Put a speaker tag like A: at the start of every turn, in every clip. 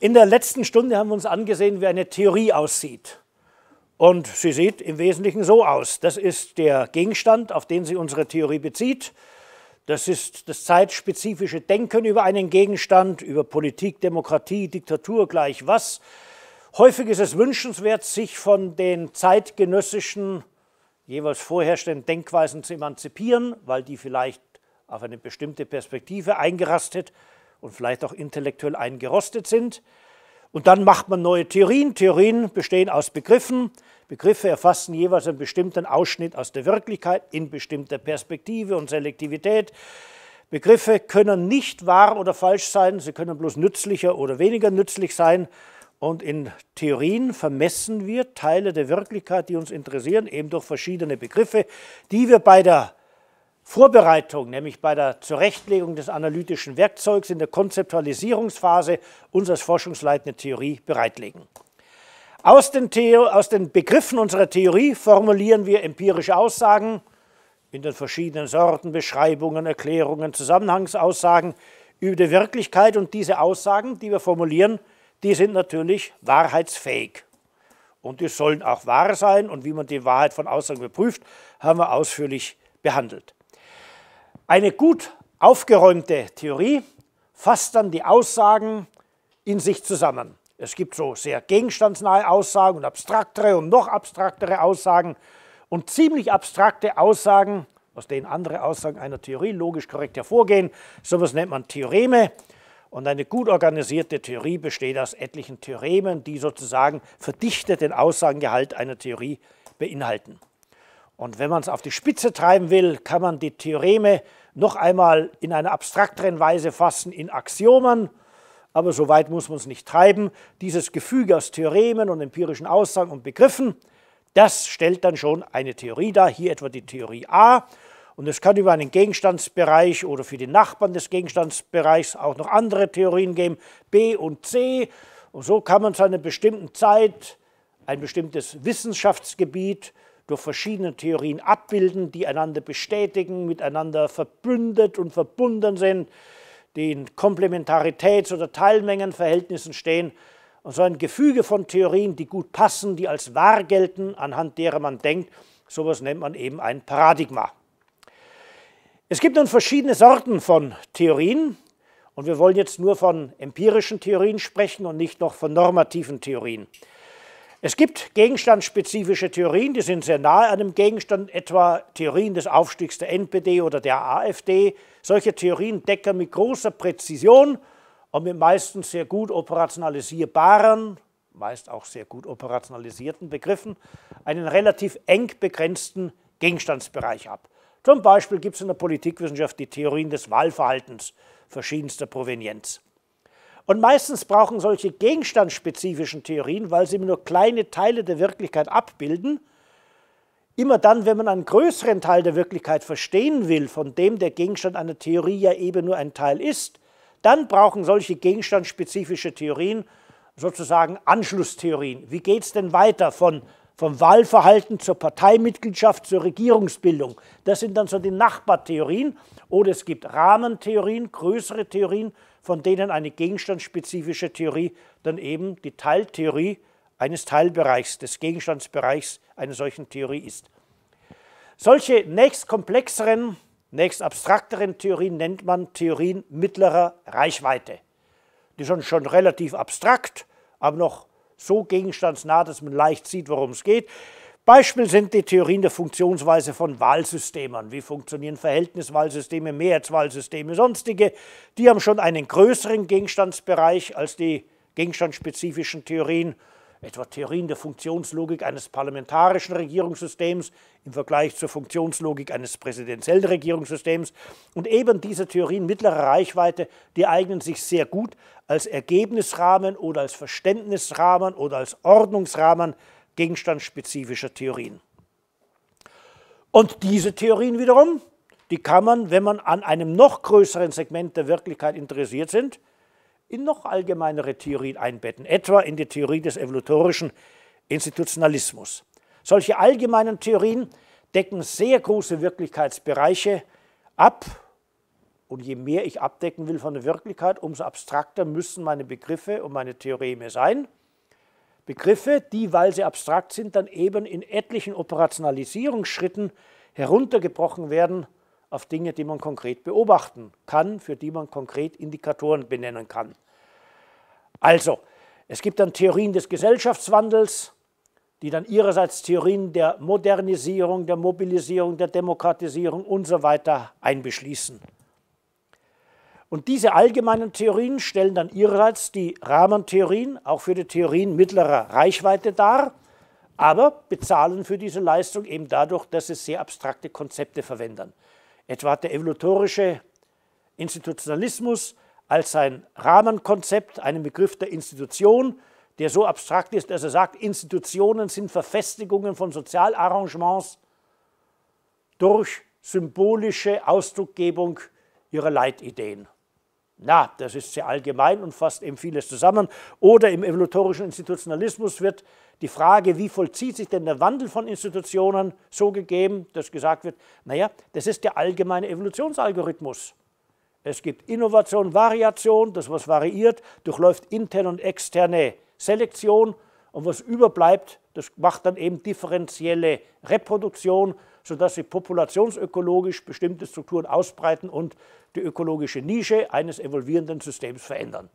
A: In der letzten Stunde haben wir uns angesehen, wie eine Theorie aussieht. Und sie sieht im Wesentlichen so aus. Das ist der Gegenstand, auf den sie unsere Theorie bezieht. Das ist das zeitspezifische Denken über einen Gegenstand, über Politik, Demokratie, Diktatur, gleich was. Häufig ist es wünschenswert, sich von den zeitgenössischen, jeweils vorherrschenden Denkweisen zu emanzipieren, weil die vielleicht auf eine bestimmte Perspektive eingerastet und vielleicht auch intellektuell eingerostet sind. Und dann macht man neue Theorien. Theorien bestehen aus Begriffen. Begriffe erfassen jeweils einen bestimmten Ausschnitt aus der Wirklichkeit in bestimmter Perspektive und Selektivität. Begriffe können nicht wahr oder falsch sein, sie können bloß nützlicher oder weniger nützlich sein. Und in Theorien vermessen wir Teile der Wirklichkeit, die uns interessieren, eben durch verschiedene Begriffe, die wir bei der Vorbereitung, nämlich bei der Zurechtlegung des analytischen Werkzeugs in der Konzeptualisierungsphase unseres als forschungsleitende Theorie bereitlegen. Aus den, Theo aus den Begriffen unserer Theorie formulieren wir empirische Aussagen in den verschiedenen Sorten, Beschreibungen, Erklärungen, Zusammenhangsaussagen über die Wirklichkeit und diese Aussagen, die wir formulieren, die sind natürlich wahrheitsfähig. Und die sollen auch wahr sein und wie man die Wahrheit von Aussagen überprüft, haben wir ausführlich behandelt. Eine gut aufgeräumte Theorie fasst dann die Aussagen in sich zusammen. Es gibt so sehr gegenstandsnahe Aussagen und abstraktere und noch abstraktere Aussagen und ziemlich abstrakte Aussagen, aus denen andere Aussagen einer Theorie logisch korrekt hervorgehen. So etwas nennt man Theoreme. Und eine gut organisierte Theorie besteht aus etlichen Theoremen, die sozusagen verdichtet den Aussagengehalt einer Theorie beinhalten. Und wenn man es auf die Spitze treiben will, kann man die Theoreme noch einmal in einer abstrakteren Weise fassen in Axiomen, aber so weit muss man es nicht treiben. Dieses Gefüge aus Theoremen und empirischen Aussagen und Begriffen, das stellt dann schon eine Theorie dar, hier etwa die Theorie A. Und es kann über einen Gegenstandsbereich oder für die Nachbarn des Gegenstandsbereichs auch noch andere Theorien geben, B und C. Und so kann man zu einer bestimmten Zeit ein bestimmtes Wissenschaftsgebiet durch verschiedene Theorien abbilden, die einander bestätigen, miteinander verbündet und verbunden sind, die in Komplementaritäts- oder Teilmengenverhältnissen stehen. Und so ein Gefüge von Theorien, die gut passen, die als wahr gelten, anhand derer man denkt, sowas nennt man eben ein Paradigma. Es gibt nun verschiedene Sorten von Theorien. Und wir wollen jetzt nur von empirischen Theorien sprechen und nicht noch von normativen Theorien. Es gibt gegenstandsspezifische Theorien, die sind sehr nahe an dem Gegenstand, etwa Theorien des Aufstiegs der NPD oder der AfD. Solche Theorien decken mit großer Präzision und mit meistens sehr gut operationalisierbaren, meist auch sehr gut operationalisierten Begriffen einen relativ eng begrenzten Gegenstandsbereich ab. Zum Beispiel gibt es in der Politikwissenschaft die Theorien des Wahlverhaltens verschiedenster Provenienz. Und meistens brauchen solche gegenstandsspezifischen Theorien, weil sie nur kleine Teile der Wirklichkeit abbilden, immer dann, wenn man einen größeren Teil der Wirklichkeit verstehen will, von dem der Gegenstand einer Theorie ja eben nur ein Teil ist, dann brauchen solche gegenstandsspezifische Theorien sozusagen Anschlusstheorien. Wie geht es denn weiter von vom Wahlverhalten zur Parteimitgliedschaft, zur Regierungsbildung. Das sind dann so die Nachbartheorien. Oder es gibt Rahmentheorien, größere Theorien, von denen eine gegenstandsspezifische Theorie dann eben die Teiltheorie eines Teilbereichs, des Gegenstandsbereichs einer solchen Theorie ist. Solche nächst komplexeren, nächst abstrakteren Theorien nennt man Theorien mittlerer Reichweite. Die sind schon relativ abstrakt, aber noch so gegenstandsnah, dass man leicht sieht, worum es geht. Beispiel sind die Theorien der Funktionsweise von Wahlsystemen. Wie funktionieren Verhältniswahlsysteme, Mehrheitswahlsysteme, sonstige. Die haben schon einen größeren Gegenstandsbereich als die gegenstandsspezifischen Theorien, etwa Theorien der Funktionslogik eines parlamentarischen Regierungssystems im Vergleich zur Funktionslogik eines präsidentiellen Regierungssystems. Und eben diese Theorien mittlerer Reichweite, die eignen sich sehr gut als Ergebnisrahmen oder als Verständnisrahmen oder als Ordnungsrahmen gegenstandsspezifischer Theorien. Und diese Theorien wiederum, die kann man, wenn man an einem noch größeren Segment der Wirklichkeit interessiert sind, in noch allgemeinere Theorien einbetten, etwa in die Theorie des evolutorischen Institutionalismus. Solche allgemeinen Theorien decken sehr große Wirklichkeitsbereiche ab. Und je mehr ich abdecken will von der Wirklichkeit, umso abstrakter müssen meine Begriffe und meine Theoreme sein. Begriffe, die, weil sie abstrakt sind, dann eben in etlichen Operationalisierungsschritten heruntergebrochen werden auf Dinge, die man konkret beobachten kann, für die man konkret Indikatoren benennen kann. Also, es gibt dann Theorien des Gesellschaftswandels, die dann ihrerseits Theorien der Modernisierung, der Mobilisierung, der Demokratisierung und so weiter einbeschließen. Und diese allgemeinen Theorien stellen dann ihrerseits die Rahmentheorien, auch für die Theorien mittlerer Reichweite dar, aber bezahlen für diese Leistung eben dadurch, dass sie sehr abstrakte Konzepte verwenden. Etwa hat der evolutorische Institutionalismus als sein Rahmenkonzept, einen Begriff der Institution, der so abstrakt ist, dass er sagt, Institutionen sind Verfestigungen von Sozialarrangements durch symbolische Ausdruckgebung ihrer Leitideen. Na, das ist sehr allgemein und fasst eben vieles zusammen. Oder im evolutorischen Institutionalismus wird die Frage, wie vollzieht sich denn der Wandel von Institutionen, so gegeben, dass gesagt wird, naja, das ist der allgemeine Evolutionsalgorithmus. Es gibt Innovation, Variation, das was variiert, durchläuft interne und externe Selektion und was überbleibt, das macht dann eben differenzielle Reproduktion sodass sie populationsökologisch bestimmte Strukturen ausbreiten und die ökologische Nische eines evolvierenden Systems verändern.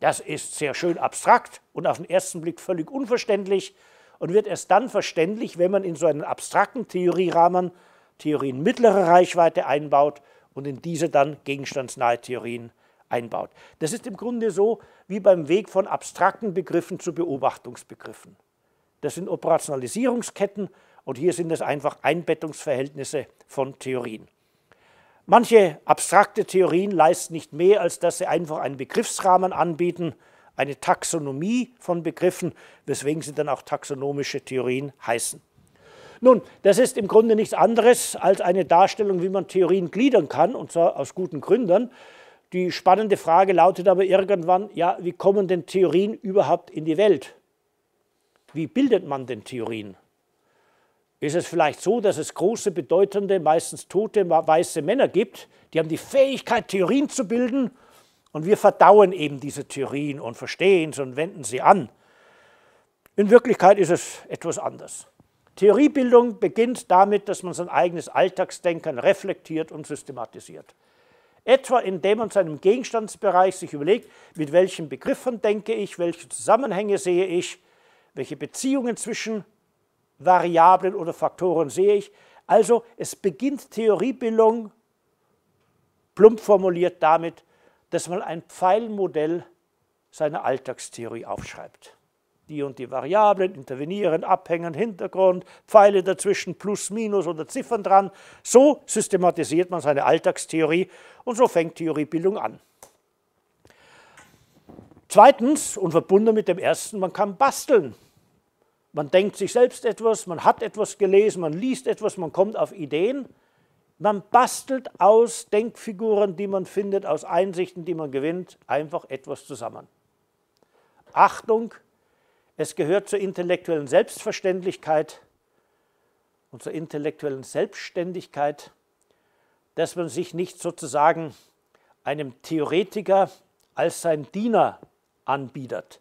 A: Das ist sehr schön abstrakt und auf den ersten Blick völlig unverständlich und wird erst dann verständlich, wenn man in so einen abstrakten Theorierahmen Theorien mittlerer Reichweite einbaut und in diese dann gegenstandsnahe Theorien einbaut. Das ist im Grunde so wie beim Weg von abstrakten Begriffen zu Beobachtungsbegriffen. Das sind Operationalisierungsketten, und hier sind es einfach Einbettungsverhältnisse von Theorien. Manche abstrakte Theorien leisten nicht mehr, als dass sie einfach einen Begriffsrahmen anbieten, eine Taxonomie von Begriffen, weswegen sie dann auch taxonomische Theorien heißen. Nun, das ist im Grunde nichts anderes als eine Darstellung, wie man Theorien gliedern kann, und zwar aus guten Gründen. Die spannende Frage lautet aber irgendwann, ja, wie kommen denn Theorien überhaupt in die Welt? Wie bildet man denn Theorien? ist es vielleicht so, dass es große, bedeutende, meistens tote weiße Männer gibt, die haben die Fähigkeit, Theorien zu bilden und wir verdauen eben diese Theorien und verstehen sie und wenden sie an. In Wirklichkeit ist es etwas anders. Theoriebildung beginnt damit, dass man sein eigenes Alltagsdenken reflektiert und systematisiert. Etwa indem man seinem Gegenstandsbereich sich überlegt, mit welchen Begriffen denke ich, welche Zusammenhänge sehe ich, welche Beziehungen zwischen Variablen oder Faktoren sehe ich. Also es beginnt Theoriebildung, plump formuliert damit, dass man ein Pfeilmodell seiner Alltagstheorie aufschreibt. Die und die Variablen intervenieren, abhängen, Hintergrund, Pfeile dazwischen, Plus, Minus oder Ziffern dran. So systematisiert man seine Alltagstheorie und so fängt Theoriebildung an. Zweitens, und verbunden mit dem ersten, man kann basteln. Man denkt sich selbst etwas, man hat etwas gelesen, man liest etwas, man kommt auf Ideen. Man bastelt aus Denkfiguren, die man findet, aus Einsichten, die man gewinnt, einfach etwas zusammen. Achtung, es gehört zur intellektuellen Selbstverständlichkeit und zur intellektuellen Selbstständigkeit, dass man sich nicht sozusagen einem Theoretiker als sein Diener anbietet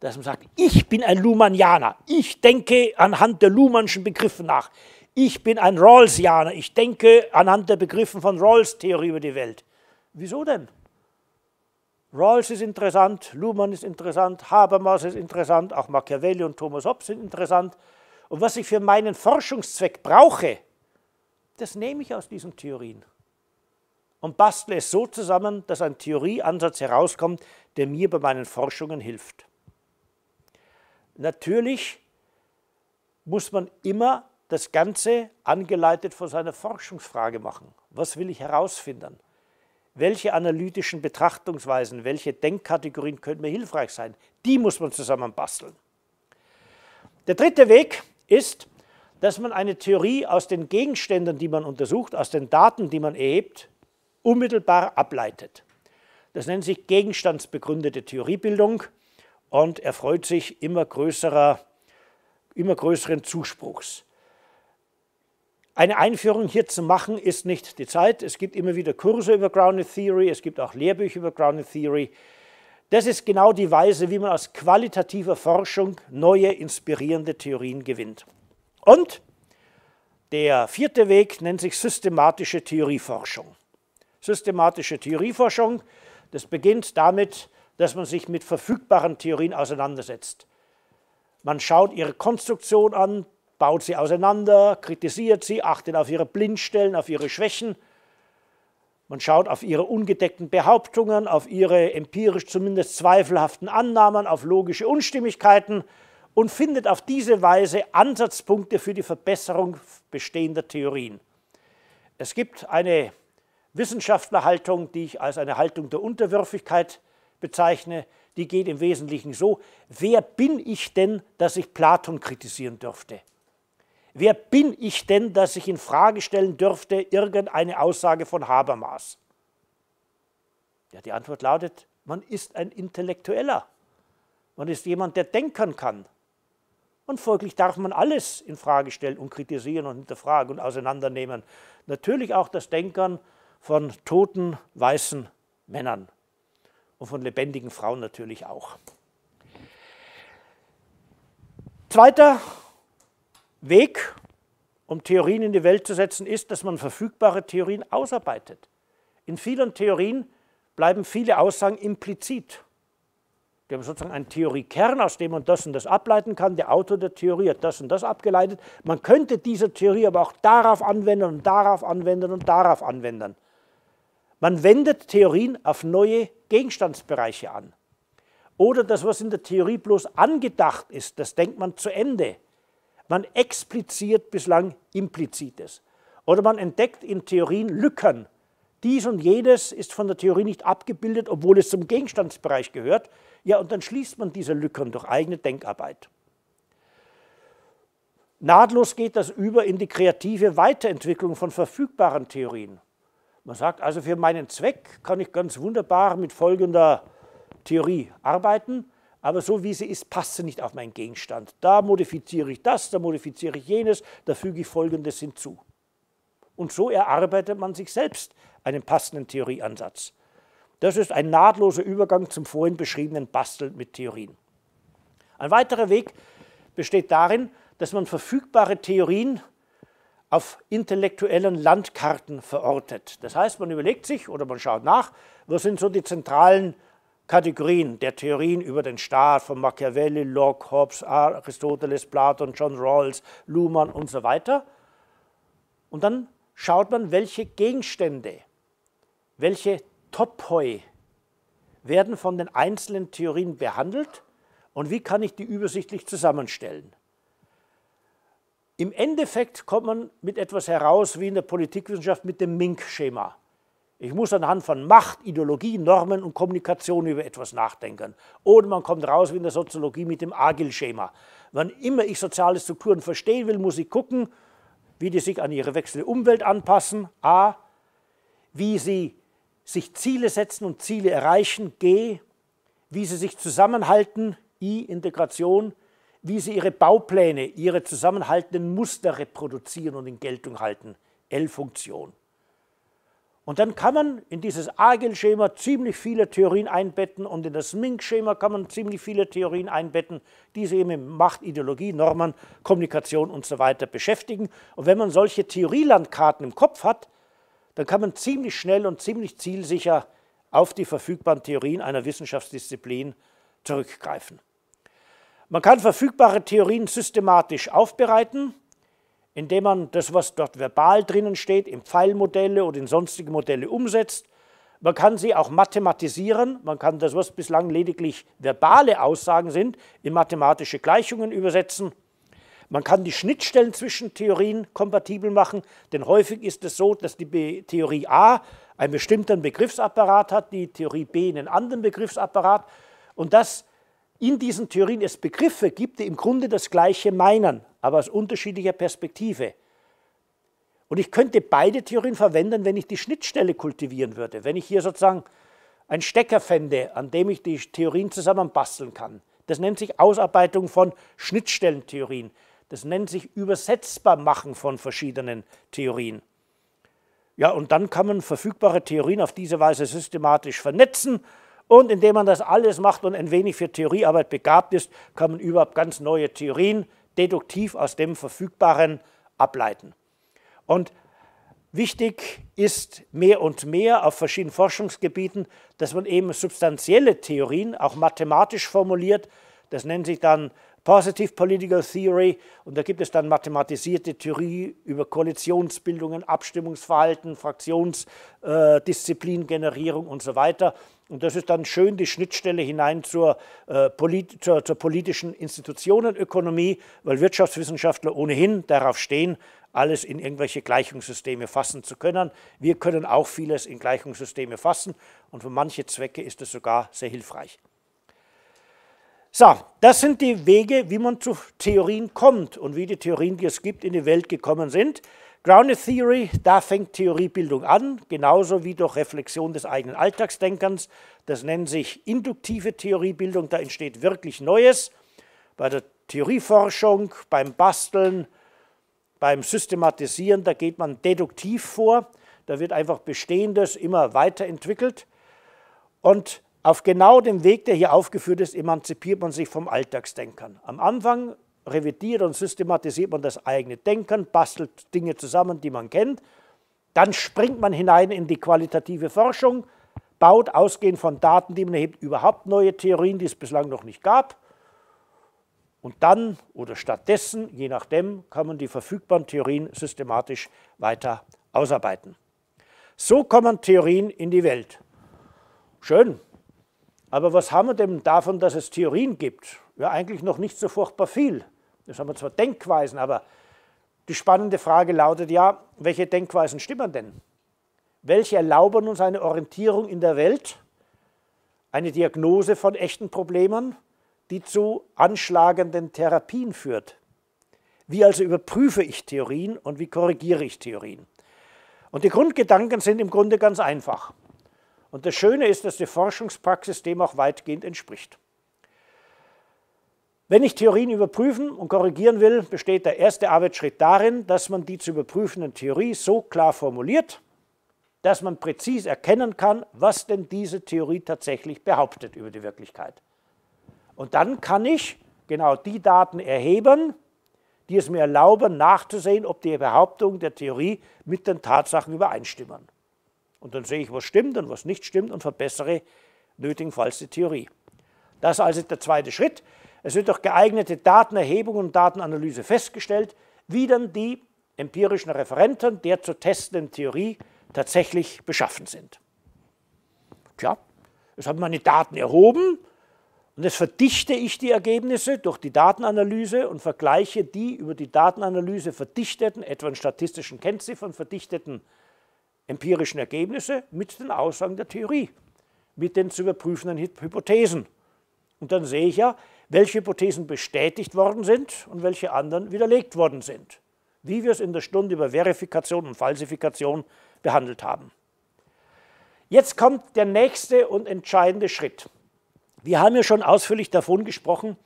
A: dass man sagt, ich bin ein Luhmannianer, ich denke anhand der Luhmannschen Begriffe nach, ich bin ein Rawlsianer, ich denke anhand der Begriffen von Rawls Theorie über die Welt. Wieso denn? Rawls ist interessant, Luhmann ist interessant, Habermas ist interessant, auch Machiavelli und Thomas Hobbes sind interessant. Und was ich für meinen Forschungszweck brauche, das nehme ich aus diesen Theorien und bastle es so zusammen, dass ein Theorieansatz herauskommt, der mir bei meinen Forschungen hilft. Natürlich muss man immer das Ganze angeleitet von seiner Forschungsfrage machen. Was will ich herausfinden? Welche analytischen Betrachtungsweisen, welche Denkkategorien können mir hilfreich sein? Die muss man zusammen basteln. Der dritte Weg ist, dass man eine Theorie aus den Gegenständen, die man untersucht, aus den Daten, die man erhebt, unmittelbar ableitet. Das nennt sich gegenstandsbegründete Theoriebildung und erfreut sich immer, größerer, immer größeren Zuspruchs. Eine Einführung hier zu machen, ist nicht die Zeit. Es gibt immer wieder Kurse über Grounded Theory, es gibt auch Lehrbücher über Grounded Theory. Das ist genau die Weise, wie man aus qualitativer Forschung neue, inspirierende Theorien gewinnt. Und der vierte Weg nennt sich systematische Theorieforschung. Systematische Theorieforschung, das beginnt damit, dass man sich mit verfügbaren Theorien auseinandersetzt. Man schaut ihre Konstruktion an, baut sie auseinander, kritisiert sie, achtet auf ihre Blindstellen, auf ihre Schwächen. Man schaut auf ihre ungedeckten Behauptungen, auf ihre empirisch zumindest zweifelhaften Annahmen, auf logische Unstimmigkeiten und findet auf diese Weise Ansatzpunkte für die Verbesserung bestehender Theorien. Es gibt eine Wissenschaftlerhaltung, die ich als eine Haltung der Unterwürfigkeit bezeichne, die geht im Wesentlichen so, wer bin ich denn, dass ich Platon kritisieren dürfte? Wer bin ich denn, dass ich in Frage stellen dürfte irgendeine Aussage von Habermas? Ja, die Antwort lautet, man ist ein Intellektueller. Man ist jemand, der denken kann. Und folglich darf man alles in Frage stellen und kritisieren und hinterfragen und auseinandernehmen. Natürlich auch das Denken von toten weißen Männern und von lebendigen Frauen natürlich auch. Zweiter Weg, um Theorien in die Welt zu setzen, ist, dass man verfügbare Theorien ausarbeitet. In vielen Theorien bleiben viele Aussagen implizit. Wir haben sozusagen einen Theoriekern, aus dem man das und das ableiten kann. Der Autor der Theorie hat das und das abgeleitet. Man könnte diese Theorie aber auch darauf anwenden und darauf anwenden und darauf anwenden. Man wendet Theorien auf neue Gegenstandsbereiche an. Oder das, was in der Theorie bloß angedacht ist, das denkt man zu Ende. Man expliziert bislang Implizites. Oder man entdeckt in Theorien Lücken. Dies und jenes ist von der Theorie nicht abgebildet, obwohl es zum Gegenstandsbereich gehört. Ja, und dann schließt man diese Lücken durch eigene Denkarbeit. Nahtlos geht das über in die kreative Weiterentwicklung von verfügbaren Theorien. Man sagt also, für meinen Zweck kann ich ganz wunderbar mit folgender Theorie arbeiten, aber so wie sie ist, passt sie nicht auf meinen Gegenstand. Da modifiziere ich das, da modifiziere ich jenes, da füge ich Folgendes hinzu. Und so erarbeitet man sich selbst einen passenden Theorieansatz. Das ist ein nahtloser Übergang zum vorhin beschriebenen Basteln mit Theorien. Ein weiterer Weg besteht darin, dass man verfügbare Theorien auf intellektuellen Landkarten verortet. Das heißt, man überlegt sich oder man schaut nach, wo sind so die zentralen Kategorien der Theorien über den Staat von Machiavelli, Locke, Hobbes, Aristoteles, Platon, John Rawls, Luhmann und so weiter. Und dann schaut man, welche Gegenstände, welche Topoi werden von den einzelnen Theorien behandelt und wie kann ich die übersichtlich zusammenstellen. Im Endeffekt kommt man mit etwas heraus, wie in der Politikwissenschaft mit dem Mink-Schema. Ich muss anhand von Macht, Ideologie, Normen und Kommunikation über etwas nachdenken. Oder man kommt raus wie in der Soziologie mit dem Agil-Schema. Wann immer ich soziale Strukturen verstehen will, muss ich gucken, wie die sich an ihre wechselnde Umwelt anpassen. A. Wie sie sich Ziele setzen und Ziele erreichen. G. Wie sie sich zusammenhalten. I. Integration wie sie ihre Baupläne, ihre zusammenhaltenden Muster reproduzieren und in Geltung halten. L-Funktion. Und dann kann man in dieses Agil-Schema ziemlich viele Theorien einbetten und in das Mink-Schema kann man ziemlich viele Theorien einbetten, die sich eben mit Macht, Ideologie, Normen, Kommunikation und so weiter beschäftigen. Und wenn man solche Theorielandkarten im Kopf hat, dann kann man ziemlich schnell und ziemlich zielsicher auf die verfügbaren Theorien einer Wissenschaftsdisziplin zurückgreifen. Man kann verfügbare Theorien systematisch aufbereiten, indem man das, was dort verbal drinnen steht, in Pfeilmodelle oder in sonstige Modelle umsetzt. Man kann sie auch mathematisieren, man kann das, was bislang lediglich verbale Aussagen sind, in mathematische Gleichungen übersetzen. Man kann die Schnittstellen zwischen Theorien kompatibel machen, denn häufig ist es so, dass die Theorie A einen bestimmten Begriffsapparat hat, die Theorie B einen anderen Begriffsapparat. Und das in diesen Theorien es Begriffe gibt, die im Grunde das Gleiche meinen, aber aus unterschiedlicher Perspektive. Und ich könnte beide Theorien verwenden, wenn ich die Schnittstelle kultivieren würde, wenn ich hier sozusagen einen Stecker fände, an dem ich die Theorien zusammen basteln kann. Das nennt sich Ausarbeitung von Schnittstellentheorien. Das nennt sich übersetzbar machen von verschiedenen Theorien. Ja, und dann kann man verfügbare Theorien auf diese Weise systematisch vernetzen und indem man das alles macht und ein wenig für Theoriearbeit begabt ist, kann man überhaupt ganz neue Theorien deduktiv aus dem Verfügbaren ableiten. Und wichtig ist mehr und mehr auf verschiedenen Forschungsgebieten, dass man eben substanzielle Theorien, auch mathematisch formuliert, das nennt sich dann Positive Political Theory und da gibt es dann mathematisierte Theorie über Koalitionsbildungen, Abstimmungsverhalten, Fraktionsdisziplin, äh, und so weiter. Und das ist dann schön die Schnittstelle hinein zur, äh, polit zur, zur politischen Institutionenökonomie, weil Wirtschaftswissenschaftler ohnehin darauf stehen, alles in irgendwelche Gleichungssysteme fassen zu können. Wir können auch vieles in Gleichungssysteme fassen und für manche Zwecke ist es sogar sehr hilfreich. So, das sind die Wege, wie man zu Theorien kommt und wie die Theorien, die es gibt, in die Welt gekommen sind. Grounded Theory, da fängt Theoriebildung an, genauso wie durch Reflexion des eigenen Alltagsdenkens. Das nennt sich induktive Theoriebildung, da entsteht wirklich Neues. Bei der Theorieforschung, beim Basteln, beim Systematisieren, da geht man deduktiv vor. Da wird einfach Bestehendes immer weiterentwickelt. Und auf genau dem Weg, der hier aufgeführt ist, emanzipiert man sich vom Alltagsdenkern. Am Anfang revidiert und systematisiert man das eigene Denken, bastelt Dinge zusammen, die man kennt. Dann springt man hinein in die qualitative Forschung, baut ausgehend von Daten, die man erhebt, überhaupt neue Theorien, die es bislang noch nicht gab. Und dann oder stattdessen, je nachdem, kann man die verfügbaren Theorien systematisch weiter ausarbeiten. So kommen Theorien in die Welt. Schön. Aber was haben wir denn davon, dass es Theorien gibt? Ja, eigentlich noch nicht so furchtbar viel. Jetzt haben wir zwar Denkweisen, aber die spannende Frage lautet ja, welche Denkweisen stimmen denn? Welche erlauben uns eine Orientierung in der Welt, eine Diagnose von echten Problemen, die zu anschlagenden Therapien führt? Wie also überprüfe ich Theorien und wie korrigiere ich Theorien? Und die Grundgedanken sind im Grunde ganz einfach. Und das Schöne ist, dass die Forschungspraxis dem auch weitgehend entspricht. Wenn ich Theorien überprüfen und korrigieren will, besteht der erste Arbeitsschritt darin, dass man die zu überprüfenden Theorie so klar formuliert, dass man präzise erkennen kann, was denn diese Theorie tatsächlich behauptet über die Wirklichkeit. Und dann kann ich genau die Daten erheben, die es mir erlauben, nachzusehen, ob die Behauptungen der Theorie mit den Tatsachen übereinstimmen. Und dann sehe ich, was stimmt und was nicht stimmt und verbessere nötigenfalls die Theorie. Das ist also der zweite Schritt. Es wird durch geeignete Datenerhebung und Datenanalyse festgestellt, wie dann die empirischen Referenten der zu testenden Theorie tatsächlich beschaffen sind. Tja, jetzt habe ich meine Daten erhoben und jetzt verdichte ich die Ergebnisse durch die Datenanalyse und vergleiche die über die Datenanalyse verdichteten, etwa in statistischen Kennziffern verdichteten empirischen Ergebnisse mit den Aussagen der Theorie, mit den zu überprüfenden Hypothesen. Und dann sehe ich ja, welche Hypothesen bestätigt worden sind und welche anderen widerlegt worden sind, wie wir es in der Stunde über Verifikation und Falsifikation behandelt haben. Jetzt kommt der nächste und entscheidende Schritt. Wir haben ja schon ausführlich davon gesprochen,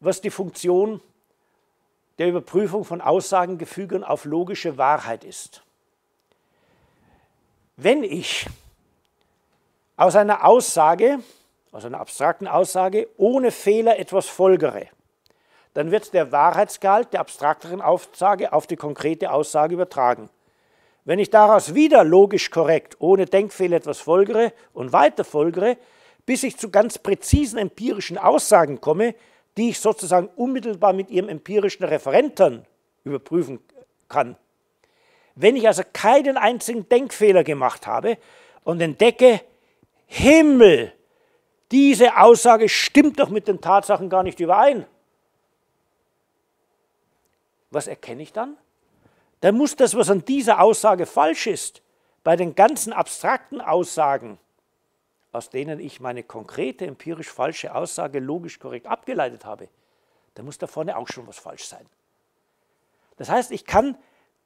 A: was die Funktion der Überprüfung von Aussagengefügen auf logische Wahrheit ist. Wenn ich aus einer Aussage aus einer abstrakten Aussage ohne Fehler etwas folgere, dann wird der Wahrheitsgehalt der abstrakteren Aussage auf die konkrete Aussage übertragen. Wenn ich daraus wieder logisch korrekt ohne Denkfehler etwas folgere und weiter folgere, bis ich zu ganz präzisen empirischen Aussagen komme, die ich sozusagen unmittelbar mit ihrem empirischen Referenten überprüfen kann. Wenn ich also keinen einzigen Denkfehler gemacht habe und entdecke, Himmel, diese Aussage stimmt doch mit den Tatsachen gar nicht überein. Was erkenne ich dann? Dann muss das, was an dieser Aussage falsch ist, bei den ganzen abstrakten Aussagen, aus denen ich meine konkrete empirisch falsche Aussage logisch korrekt abgeleitet habe, da muss da vorne auch schon was falsch sein. Das heißt, ich kann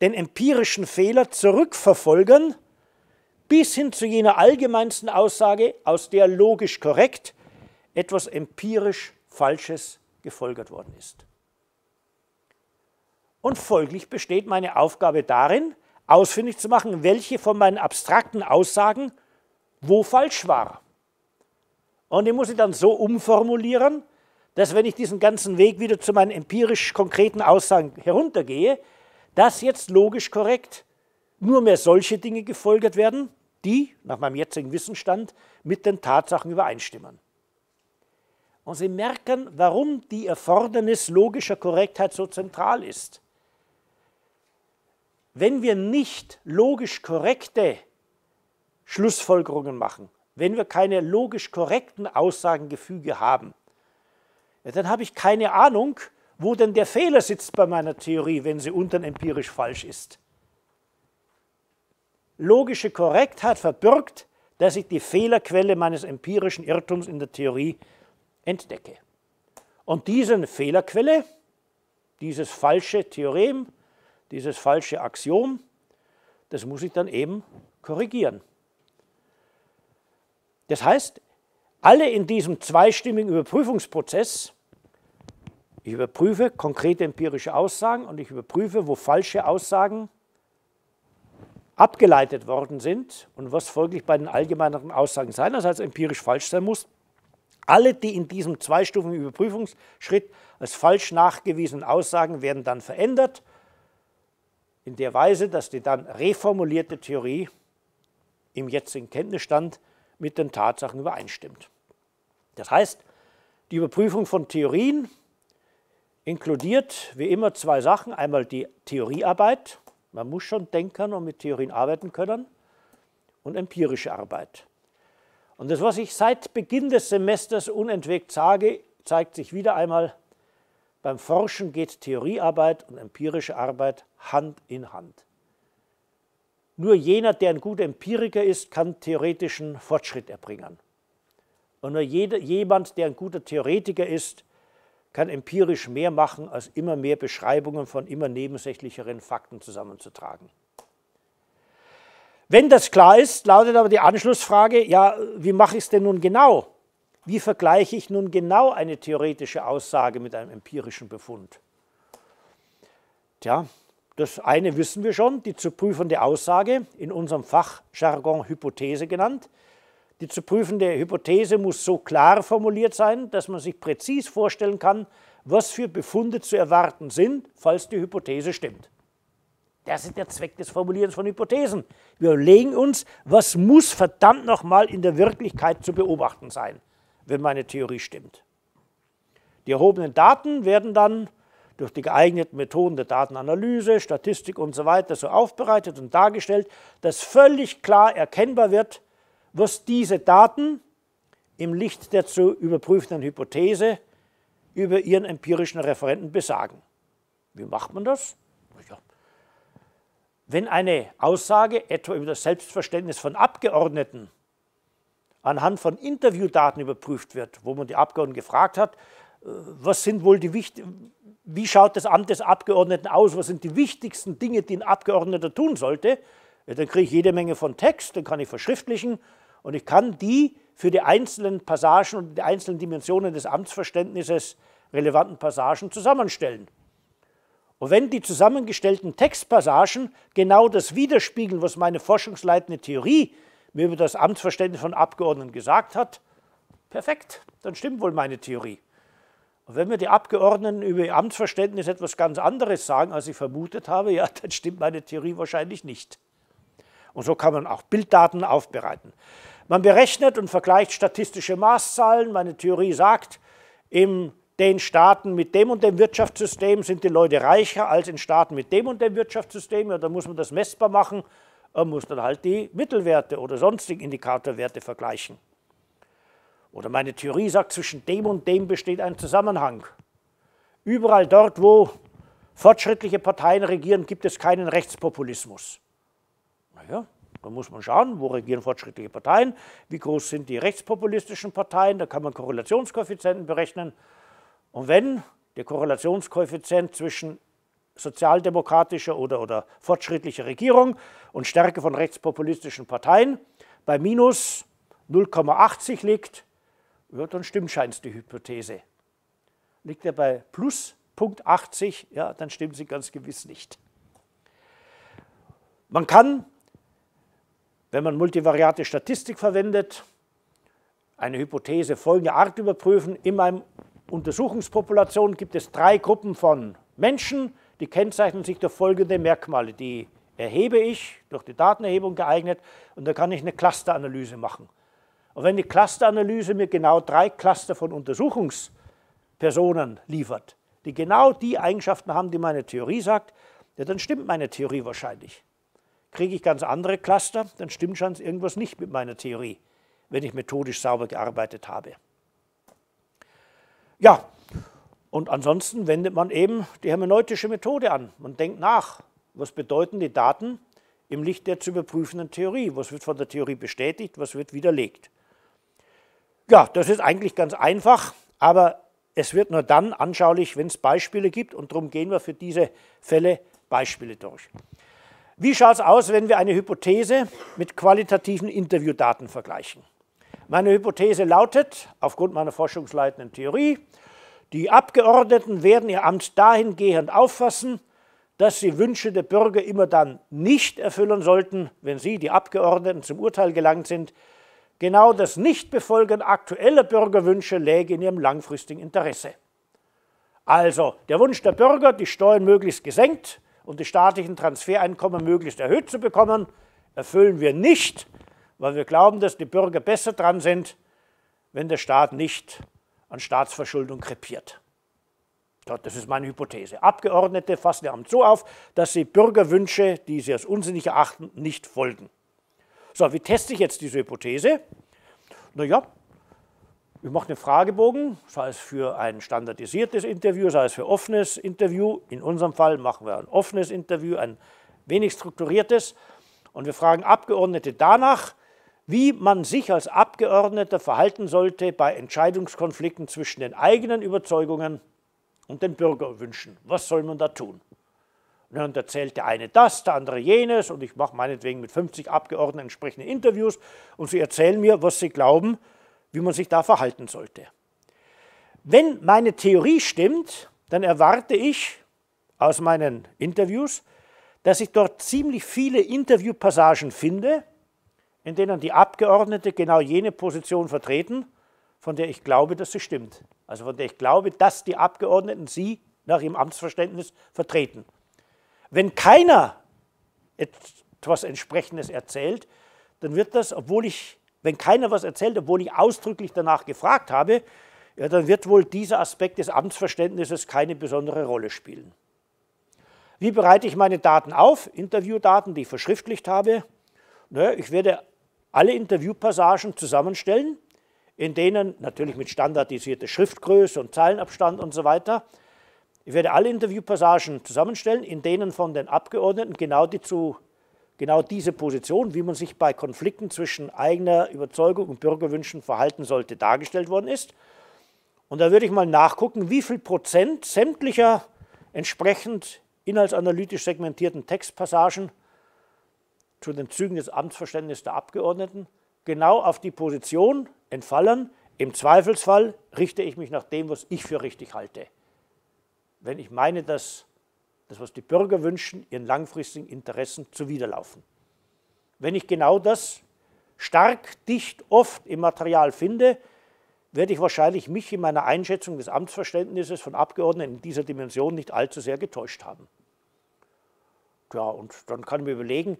A: den empirischen Fehler zurückverfolgen bis hin zu jener allgemeinsten Aussage, aus der logisch korrekt etwas empirisch Falsches gefolgert worden ist. Und folglich besteht meine Aufgabe darin, ausfindig zu machen, welche von meinen abstrakten Aussagen wo falsch war. Und ich muss sie dann so umformulieren, dass wenn ich diesen ganzen Weg wieder zu meinen empirisch konkreten Aussagen heruntergehe, dass jetzt logisch korrekt nur mehr solche Dinge gefolgert werden, die, nach meinem jetzigen Wissensstand, mit den Tatsachen übereinstimmen. Und Sie merken, warum die Erfordernis logischer Korrektheit so zentral ist. Wenn wir nicht logisch korrekte Schlussfolgerungen machen, wenn wir keine logisch korrekten Aussagengefüge haben, ja, dann habe ich keine Ahnung, wo denn der Fehler sitzt bei meiner Theorie, wenn sie unten empirisch falsch ist. Logische Korrektheit verbirgt, dass ich die Fehlerquelle meines empirischen Irrtums in der Theorie entdecke. Und diese Fehlerquelle, dieses falsche Theorem, dieses falsche Axiom, das muss ich dann eben korrigieren. Das heißt, alle in diesem zweistimmigen Überprüfungsprozess, ich überprüfe konkrete empirische Aussagen und ich überprüfe, wo falsche Aussagen sind abgeleitet worden sind und was folglich bei den allgemeineren Aussagen seinerseits empirisch falsch sein muss, alle die in diesem zweistufigen Überprüfungsschritt als falsch nachgewiesenen Aussagen werden dann verändert, in der Weise, dass die dann reformulierte Theorie im jetzigen Kenntnisstand mit den Tatsachen übereinstimmt. Das heißt, die Überprüfung von Theorien inkludiert wie immer zwei Sachen. Einmal die Theoriearbeit, man muss schon denken und mit Theorien arbeiten können und empirische Arbeit. Und das, was ich seit Beginn des Semesters unentwegt sage, zeigt sich wieder einmal, beim Forschen geht Theoriearbeit und empirische Arbeit Hand in Hand. Nur jener, der ein guter Empiriker ist, kann theoretischen Fortschritt erbringen. Und nur jeder, jemand, der ein guter Theoretiker ist, kann empirisch mehr machen, als immer mehr Beschreibungen von immer nebensächlicheren Fakten zusammenzutragen. Wenn das klar ist, lautet aber die Anschlussfrage, ja, wie mache ich es denn nun genau? Wie vergleiche ich nun genau eine theoretische Aussage mit einem empirischen Befund? Tja, das eine wissen wir schon, die zu prüfende Aussage, in unserem Fachjargon Hypothese genannt, die zu prüfende Hypothese muss so klar formuliert sein, dass man sich präzis vorstellen kann, was für Befunde zu erwarten sind, falls die Hypothese stimmt. Das ist der Zweck des Formulierens von Hypothesen. Wir überlegen uns, was muss verdammt nochmal in der Wirklichkeit zu beobachten sein, wenn meine Theorie stimmt. Die erhobenen Daten werden dann durch die geeigneten Methoden der Datenanalyse, Statistik und so weiter so aufbereitet und dargestellt, dass völlig klar erkennbar wird, was diese Daten im Licht der zu überprüfenden Hypothese über ihren empirischen Referenten besagen. Wie macht man das? Wenn eine Aussage etwa über das Selbstverständnis von Abgeordneten anhand von Interviewdaten überprüft wird, wo man die Abgeordneten gefragt hat, äh, was sind wohl die wichtigsten, wie schaut das Amt des Abgeordneten aus, was sind die wichtigsten Dinge, die ein Abgeordneter tun sollte, ja, dann kriege ich jede Menge von Text, dann kann ich verschriftlichen und ich kann die für die einzelnen Passagen und die einzelnen Dimensionen des Amtsverständnisses relevanten Passagen zusammenstellen. Und wenn die zusammengestellten Textpassagen genau das widerspiegeln, was meine forschungsleitende Theorie mir über das Amtsverständnis von Abgeordneten gesagt hat, perfekt, dann stimmt wohl meine Theorie. Und wenn mir die Abgeordneten über ihr Amtsverständnis etwas ganz anderes sagen, als ich vermutet habe, ja, dann stimmt meine Theorie wahrscheinlich nicht. Und so kann man auch Bilddaten aufbereiten. Man berechnet und vergleicht statistische Maßzahlen. Meine Theorie sagt, in den Staaten mit dem und dem Wirtschaftssystem sind die Leute reicher als in Staaten mit dem und dem Wirtschaftssystem. Ja, da muss man das messbar machen. Man muss dann halt die Mittelwerte oder sonstige Indikatorwerte vergleichen. Oder meine Theorie sagt, zwischen dem und dem besteht ein Zusammenhang. Überall dort, wo fortschrittliche Parteien regieren, gibt es keinen Rechtspopulismus. Naja, da muss man schauen, wo regieren fortschrittliche Parteien, wie groß sind die rechtspopulistischen Parteien, da kann man Korrelationskoeffizienten berechnen. Und wenn der Korrelationskoeffizient zwischen sozialdemokratischer oder, oder fortschrittlicher Regierung und Stärke von rechtspopulistischen Parteien bei minus 0,80 liegt, ja, dann stimmt scheint die Hypothese. Liegt er bei plus 0,80, ja, dann stimmt sie ganz gewiss nicht. Man kann wenn man multivariate Statistik verwendet, eine Hypothese folgender Art überprüfen, in meiner Untersuchungspopulation gibt es drei Gruppen von Menschen, die kennzeichnen sich durch folgende Merkmale. Die erhebe ich, durch die Datenerhebung geeignet, und da kann ich eine Clusteranalyse machen. Und wenn die Clusteranalyse mir genau drei Cluster von Untersuchungspersonen liefert, die genau die Eigenschaften haben, die meine Theorie sagt, ja, dann stimmt meine Theorie wahrscheinlich kriege ich ganz andere Cluster, dann stimmt schon irgendwas nicht mit meiner Theorie, wenn ich methodisch sauber gearbeitet habe. Ja, und ansonsten wendet man eben die hermeneutische Methode an. Man denkt nach, was bedeuten die Daten im Licht der zu überprüfenden Theorie? Was wird von der Theorie bestätigt, was wird widerlegt? Ja, das ist eigentlich ganz einfach, aber es wird nur dann anschaulich, wenn es Beispiele gibt und darum gehen wir für diese Fälle Beispiele durch. Wie schaut es aus, wenn wir eine Hypothese mit qualitativen Interviewdaten vergleichen? Meine Hypothese lautet, aufgrund meiner forschungsleitenden Theorie, die Abgeordneten werden ihr Amt dahingehend auffassen, dass sie Wünsche der Bürger immer dann nicht erfüllen sollten, wenn sie, die Abgeordneten, zum Urteil gelangt sind. Genau das Nichtbefolgen aktueller Bürgerwünsche läge in ihrem langfristigen Interesse. Also der Wunsch der Bürger, die Steuern möglichst gesenkt, um die staatlichen Transfereinkommen möglichst erhöht zu bekommen, erfüllen wir nicht, weil wir glauben, dass die Bürger besser dran sind, wenn der Staat nicht an Staatsverschuldung krepiert. Das ist meine Hypothese. Abgeordnete fassen ihr Amt so auf, dass sie Bürgerwünsche, die sie als unsinnig erachten, nicht folgen. So, wie teste ich jetzt diese Hypothese? Naja, wir machen einen Fragebogen, sei es für ein standardisiertes Interview, sei es für offenes Interview. In unserem Fall machen wir ein offenes Interview, ein wenig strukturiertes. Und wir fragen Abgeordnete danach, wie man sich als Abgeordneter verhalten sollte bei Entscheidungskonflikten zwischen den eigenen Überzeugungen und den Bürgerwünschen. Was soll man da tun? Und erzählt der eine das, der andere jenes und ich mache meinetwegen mit 50 Abgeordneten entsprechende Interviews und sie erzählen mir, was sie glauben, wie man sich da verhalten sollte. Wenn meine Theorie stimmt, dann erwarte ich aus meinen Interviews, dass ich dort ziemlich viele Interviewpassagen finde, in denen die Abgeordnete genau jene Position vertreten, von der ich glaube, dass sie stimmt. Also von der ich glaube, dass die Abgeordneten sie nach ihrem Amtsverständnis vertreten. Wenn keiner etwas Entsprechendes erzählt, dann wird das, obwohl ich wenn keiner was erzählt, obwohl ich ausdrücklich danach gefragt habe, ja, dann wird wohl dieser Aspekt des Amtsverständnisses keine besondere Rolle spielen. Wie bereite ich meine Daten auf? Interviewdaten, die ich verschriftlicht habe. Naja, ne, ich werde alle Interviewpassagen zusammenstellen, in denen natürlich mit standardisierter Schriftgröße und Zeilenabstand und so weiter. Ich werde alle Interviewpassagen zusammenstellen, in denen von den Abgeordneten genau die zu genau diese Position, wie man sich bei Konflikten zwischen eigener Überzeugung und Bürgerwünschen verhalten sollte, dargestellt worden ist. Und da würde ich mal nachgucken, wie viel Prozent sämtlicher entsprechend inhaltsanalytisch segmentierten Textpassagen zu den Zügen des Amtsverständnisses der Abgeordneten genau auf die Position entfallen, im Zweifelsfall richte ich mich nach dem, was ich für richtig halte. Wenn ich meine, dass das, was die Bürger wünschen, ihren langfristigen Interessen zuwiderlaufen. Wenn ich genau das stark, dicht, oft im Material finde, werde ich wahrscheinlich mich in meiner Einschätzung des Amtsverständnisses von Abgeordneten in dieser Dimension nicht allzu sehr getäuscht haben. Tja, und dann kann ich mir überlegen,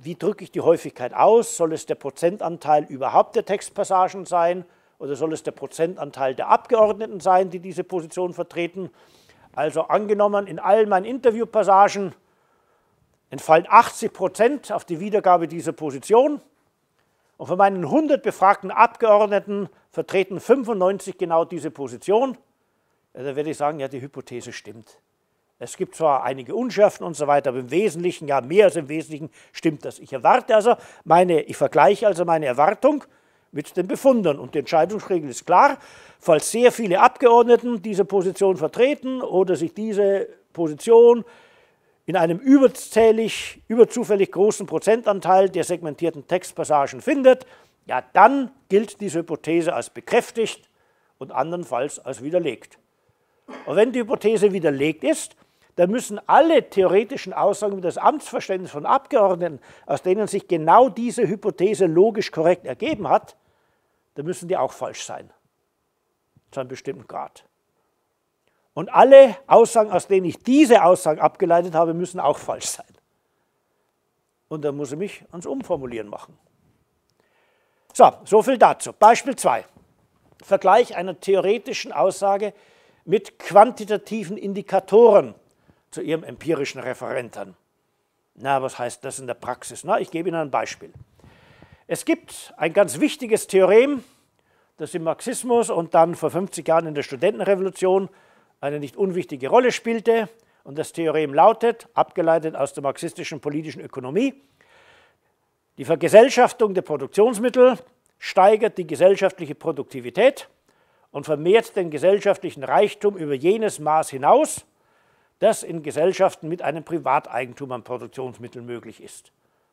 A: wie drücke ich die Häufigkeit aus? Soll es der Prozentanteil überhaupt der Textpassagen sein oder soll es der Prozentanteil der Abgeordneten sein, die diese Position vertreten? Also angenommen, in allen meinen Interviewpassagen entfallen 80 Prozent auf die Wiedergabe dieser Position und von meinen 100 befragten Abgeordneten vertreten 95 genau diese Position. Ja, da werde ich sagen, ja, die Hypothese stimmt. Es gibt zwar einige Unschärfen und so weiter, aber im Wesentlichen, ja, mehr als im Wesentlichen stimmt das. Ich erwarte also meine, ich vergleiche also meine Erwartung mit den Befunden. Und die Entscheidungsregel ist klar, falls sehr viele Abgeordneten diese Position vertreten oder sich diese Position in einem überzählig, überzufällig großen Prozentanteil der segmentierten Textpassagen findet, ja, dann gilt diese Hypothese als bekräftigt und andernfalls als widerlegt. Und wenn die Hypothese widerlegt ist, dann müssen alle theoretischen Aussagen über das Amtsverständnis von Abgeordneten, aus denen sich genau diese Hypothese logisch korrekt ergeben hat, dann müssen die auch falsch sein. Zu einem bestimmten Grad. Und alle Aussagen, aus denen ich diese Aussagen abgeleitet habe, müssen auch falsch sein. Und dann muss ich mich ans Umformulieren machen. So, so viel dazu. Beispiel 2. Vergleich einer theoretischen Aussage mit quantitativen Indikatoren zu ihrem empirischen Referenten. Na, was heißt das in der Praxis? Na, ich gebe Ihnen ein Beispiel. Es gibt ein ganz wichtiges Theorem, das im Marxismus und dann vor 50 Jahren in der Studentenrevolution eine nicht unwichtige Rolle spielte. Und das Theorem lautet, abgeleitet aus der marxistischen politischen Ökonomie, die Vergesellschaftung der Produktionsmittel steigert die gesellschaftliche Produktivität und vermehrt den gesellschaftlichen Reichtum über jenes Maß hinaus, das in Gesellschaften mit einem Privateigentum an Produktionsmitteln möglich ist.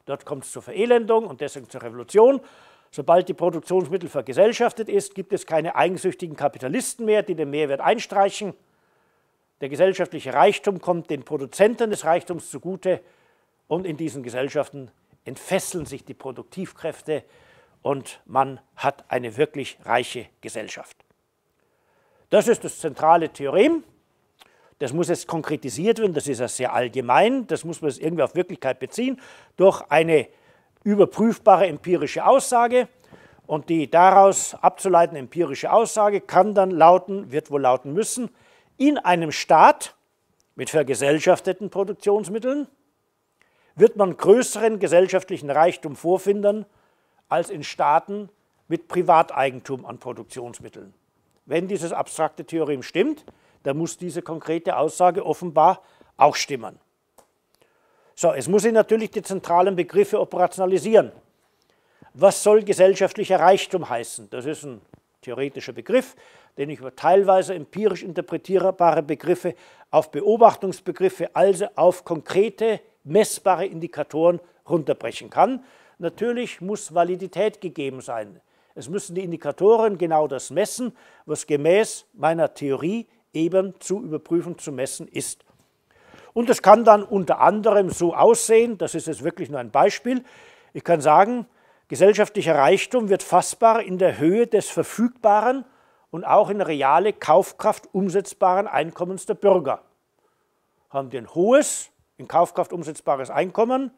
A: Dort kommt es zur Verelendung und deswegen zur Revolution. Sobald die Produktionsmittel vergesellschaftet ist, gibt es keine eigensüchtigen Kapitalisten mehr, die den Mehrwert einstreichen. Der gesellschaftliche Reichtum kommt den Produzenten des Reichtums zugute und in diesen Gesellschaften entfesseln sich die Produktivkräfte und man hat eine wirklich reiche Gesellschaft. Das ist das zentrale Theorem. Das muss jetzt konkretisiert werden, das ist ja sehr allgemein, das muss man jetzt irgendwie auf Wirklichkeit beziehen, durch eine überprüfbare empirische Aussage. Und die daraus abzuleitende empirische Aussage kann dann lauten, wird wohl lauten müssen, in einem Staat mit vergesellschafteten Produktionsmitteln wird man größeren gesellschaftlichen Reichtum vorfinden als in Staaten mit Privateigentum an Produktionsmitteln. Wenn dieses abstrakte Theorem stimmt, da muss diese konkrete Aussage offenbar auch stimmen. So, es muss ich natürlich die zentralen Begriffe operationalisieren. Was soll gesellschaftlicher Reichtum heißen? Das ist ein theoretischer Begriff, den ich über teilweise empirisch interpretierbare Begriffe auf Beobachtungsbegriffe, also auf konkrete, messbare Indikatoren runterbrechen kann. Natürlich muss Validität gegeben sein. Es müssen die Indikatoren genau das messen, was gemäß meiner Theorie eben zu überprüfen, zu messen ist. Und das kann dann unter anderem so aussehen, das ist jetzt wirklich nur ein Beispiel, ich kann sagen, gesellschaftlicher Reichtum wird fassbar in der Höhe des verfügbaren und auch in reale Kaufkraft umsetzbaren Einkommens der Bürger. Haben die ein hohes, in Kaufkraft umsetzbares Einkommen,